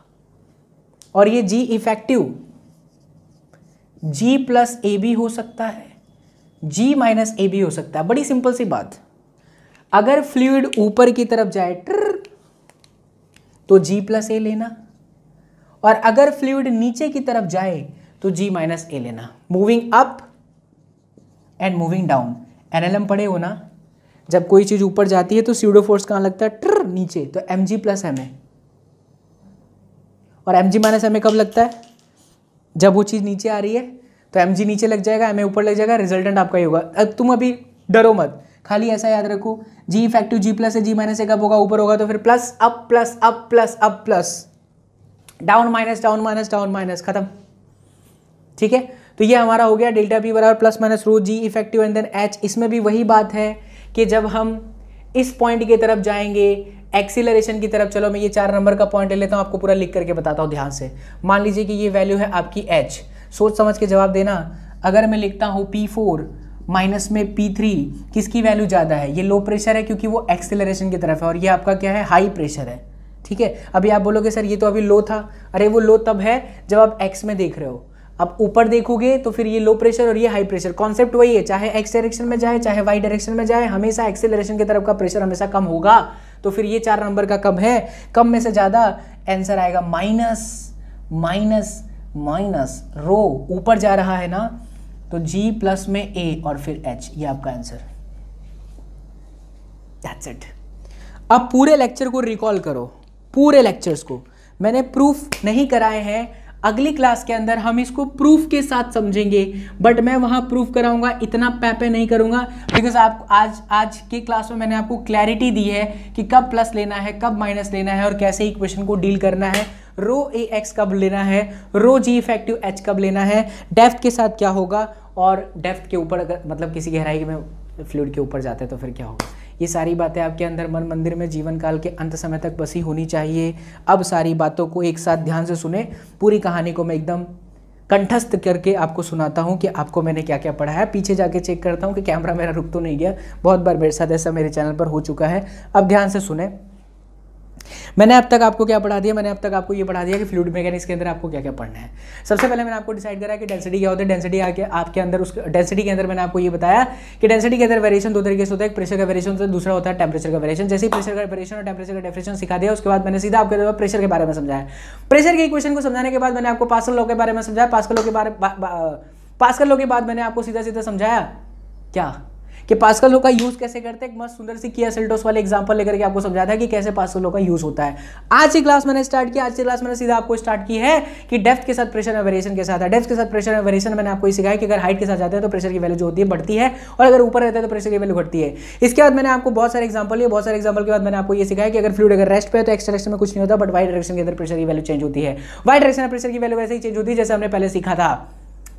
और ये G effective G plus A B हो सकता है जी माइनस ए बी हो सकता है बड़ी सिंपल सी बात अगर फ्लूड ऊपर की तरफ जाए ट्र तो जी प्लस ए लेना और अगर फ्लूड नीचे की तरफ जाए तो जी माइनस ए लेना moving up and moving down NLM पढ़े हो ना जब कोई चीज़ ऊपर जाती है तो सीडो फोर्स कहां लगता है ट्र नीचे तो M G plus M A और M G minus M A कब लगता है जब वो चीज़ नीचे आ रही है तो एम जी नीचे लग जाएगा एम ए ऊपर लग जाएगा रिजल्टेंट आपका ही होगा अब तुम अभी डरो मत खाली ऐसा याद रखो जी इफेक्टिव जी प्लस है जी माइनस है कब होगा ऊपर होगा तो फिर plus up plus up plus up plus down minus down minus down minus खत्म ठीक है तो ये हमारा हो गया डेल्टा पी बराबर plus minus rho G effective and then H इसमें भी वही बात है कि जब हम इस पॉइंट की तरफ जाएंगे एक्सीलरेशन की तरफ चलो मैं ये चार नंबर का पॉइंट ले लेता हूँ आपको पूरा लिख करके बताता हूँ ध्यान से मान लीजिए कि ये वैल्यू है आपकी एच सोच समझ के जवाब देना अगर मैं लिखता हूँ पी फोर माइनस में पी थ्री किसकी वैल्यू ज़्यादा है ये लो प्रेशर है क्योंकि वो एक्सेलरेशन की तरफ है और ये आपका क्या है हाई प्रेशर है ठीक है अभी आप बोलोगे सर ये तो अभी लो था अरे वो लो तब है जब आप एक्स में देख रहे हो अब ऊपर देखोगे तो फिर ये लो प्रेशर और ये हाई प्रेशर कॉन्सेप्ट वही है चाहे एक्स डायरेक्शन में जाए चाहे वाई डायरेक्शन में जाए हमेशा एक्सेलरेशन की तरफ का प्रेशर हमेशा कम होगा तो फिर ये चार नंबर का कम है कम में से ज़्यादा आंसर आएगा माइनस माइनस माइनस रो ऊपर जा रहा है ना तो जी प्लस में ए और फिर एच ये आपका आंसर दैट्स इट अब पूरे लेक्चर को रिकॉल करो पूरे लेक्चर्स को मैंने प्रूफ नहीं कराए हैं अगली क्लास के अंदर हम इसको प्रूफ के साथ समझेंगे बट मैं वहाँ प्रूफ कराऊंगा इतना पैपे नहीं करूँगा बिकॉज आप आज आज के क्लास में मैंने आपको क्लैरिटी दी है कि कब प्लस लेना है कब माइनस लेना है और कैसे इक्वेशन को डील करना है रो ए एक्स कब लेना है रो जी इफेक्टिव एच कब लेना है डेफ्थ के साथ क्या होगा और डेफ्थ के ऊपर अगर मतलब किसी गहराई में फ्लूड के ऊपर जाते हैं तो फिर क्या होगा ये सारी बातें आपके अंदर मन मंदिर में जीवन काल के अंत समय तक बसी होनी चाहिए अब सारी बातों को एक साथ ध्यान से सुने पूरी कहानी को मैं एकदम कंठस्थ करके आपको सुनाता हूँ कि आपको मैंने क्या क्या पढ़ा है पीछे जाके चेक करता हूँ कि कैमरा मेरा रुक तो नहीं गया बहुत बार मेरे साथ ऐसा मेरे चैनल पर हो चुका है अब ध्यान से सुने मैंने अब तक आपको क्या पढ़ा दिया मैंने अब तक आपको ये पढ़ा दिया कि फ्लूड मैकेनिक्स के अंदर आपको क्या क्या पढ़ना है सबसे पहले मैंने आपको डिसाइड करा कि डेंसिटी क्या होता है डेंसिटी आके आपके अंदर उस डेंसिटी के अंदर मैंने आपको ये बताया कि डेंसिटी के अंदर वेरिएशन दो तरीके से होता है एक प्रेशर का वेरिएशन होता है दूसरा होता है टेम्परेचर का वेरिएशन जैसे ही प्रेशर का वेरिएशन और टेम्परेचर का डेफिनेशन सिखा दिया उसके बाद मैंने सीधा आपके प्रेशर के बारे में समझाया प्रेशर के इक्वेशन को समझाने के बाद मैंने आपको पास्कल लॉ के बारे में समझाया पास्कल लॉ के बारे पास्कल लॉ के बाद मैंने आपको सीधा सीधा समझाया क्या कि पासकल लो का यूज़ कैसे करते हैं एक मस्त सुंदर सी किया सेल्टोस वाले एग्जाम्पल लेकर के आपको समझाया था कि कैसे पासकल लो का यूज़ होता है आज की क्लास मैंने स्टार्ट किया आज की क्लास मैंने सीधा आपको स्टार्ट की है कि डेप्थ के साथ प्रेशर वेरिएशन के साथ है के साथ प्रेशर वेरिएशन मैंने आपको सिखाया कि अगर हाइट के साथ जाते हैं तो प्रेशर की वैल्यू जो होती है बढ़ती है और अगर ऊपर रहता है तो प्रेशर की वैल्यू घटती है इसके बाद मैंने आपको बहुत सारे एग्जाम्पल लिए बहुत सारे एग्जाम्पल के बाद मैंने आपको यह सिखाया कि अगर फ्लूड अगर रेस्ट पे है तो एक्स में कुछ नहीं होता बट वाई डायरेक्शन के अंदर प्रेशर की वैल्यू चेंज होती है वाई डायरेक्शन में प्रेशर की वैल्यू वैसे ही चेंज होती है जैसे हमने पहले सीखा था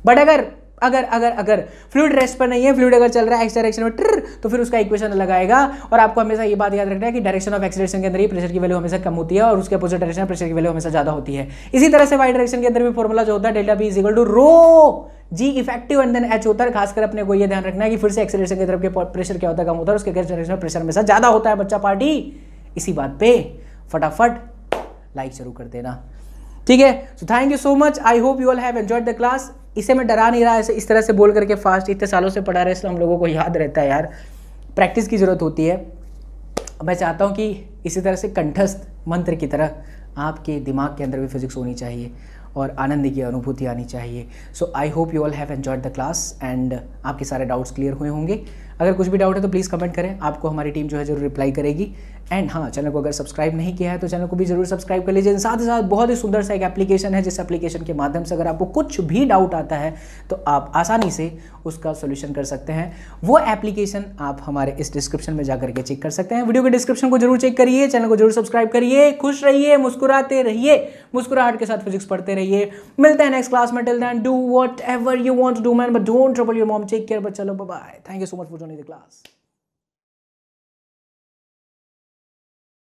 बट अगर अगर अगर अगर फ्लूड रेस्ट पर नहीं है फ्लूड अगर चल रहा है एक्स डायरेक्शन में ट्र तो फिर उसका इक्वेशन लगाएगा और आपको हमेशा ये बात याद रखना है कि डायरेक्शन ऑफ एक्सीलेशन के अंदर ही प्रेशर की वैल्यू हमेशा कम होती है और उसके अपोजिट डायरेक्शन प्रेशर की वैल्यू हमेशा ज्यादा होती है इसी तरह से वाई डायरेक्शन के अंदर भी फॉर्मुला जो होता है delta B is equal to rho G effective and then H होता है खासकर अपने को ये ध्यान रखना है कि फिर से एक्सीलेशन की तरफ के प्रेशर क्या होता है कम होता है उसके गैस डायरेक्शन प्रेशर हमेशा ज्यादा होता है बच्चा पार्टी इसी बात पे फटाफट लाइक जरूर कर देना ठीक है so thank you so much I hope you all have enjoyed the class इसे मैं डरा नहीं रहा ऐसे इस तरह से बोल करके फास्ट इतने सालों से पढ़ा रहे इसलिए हम लोगों को याद रहता है यार प्रैक्टिस की ज़रूरत होती है मैं चाहता हूँ कि इसी तरह से कंठस्थ मंत्र की तरह आपके दिमाग के अंदर भी फिजिक्स होनी चाहिए और आनंद की अनुभूति आनी चाहिए so I hope you all have enjoyed the class and आपके सारे डाउट्स क्लियर हुए होंगे अगर कुछ भी डाउट है तो प्लीज़ कमेंट करें आपको हमारी टीम जो है जरूर रिप्लाई करेगी एंड हाँ चैनल को अगर सब्सक्राइब नहीं किया है तो चैनल को भी जरूर सब्सक्राइब कर लीजिए साथ ही साथ बहुत ही सुंदर सा एक एप्लीकेशन है जिस एप्लीकेशन के माध्यम से अगर आपको कुछ भी डाउट आता है तो आप आसानी से उसका सोल्यूशन कर सकते हैं वो एप्लीकेशन आप हमारे इस डिस्क्रिप्शन में जाकर के चेक कर सकते हैं वीडियो के डिस्क्रिप्शन को जरूर चेक करिए चैनल को जरूर सब्सक्राइब करिए खुश रहिए मुस्कुराते रहिए मुस्कुराहट के साथ फिजिक्स पढ़ते रहिए मिलते हैं नेक्स्ट क्लास में till then do whatever you want do man but don't trouble your mom take care but चलो bye thank you so much for joining the class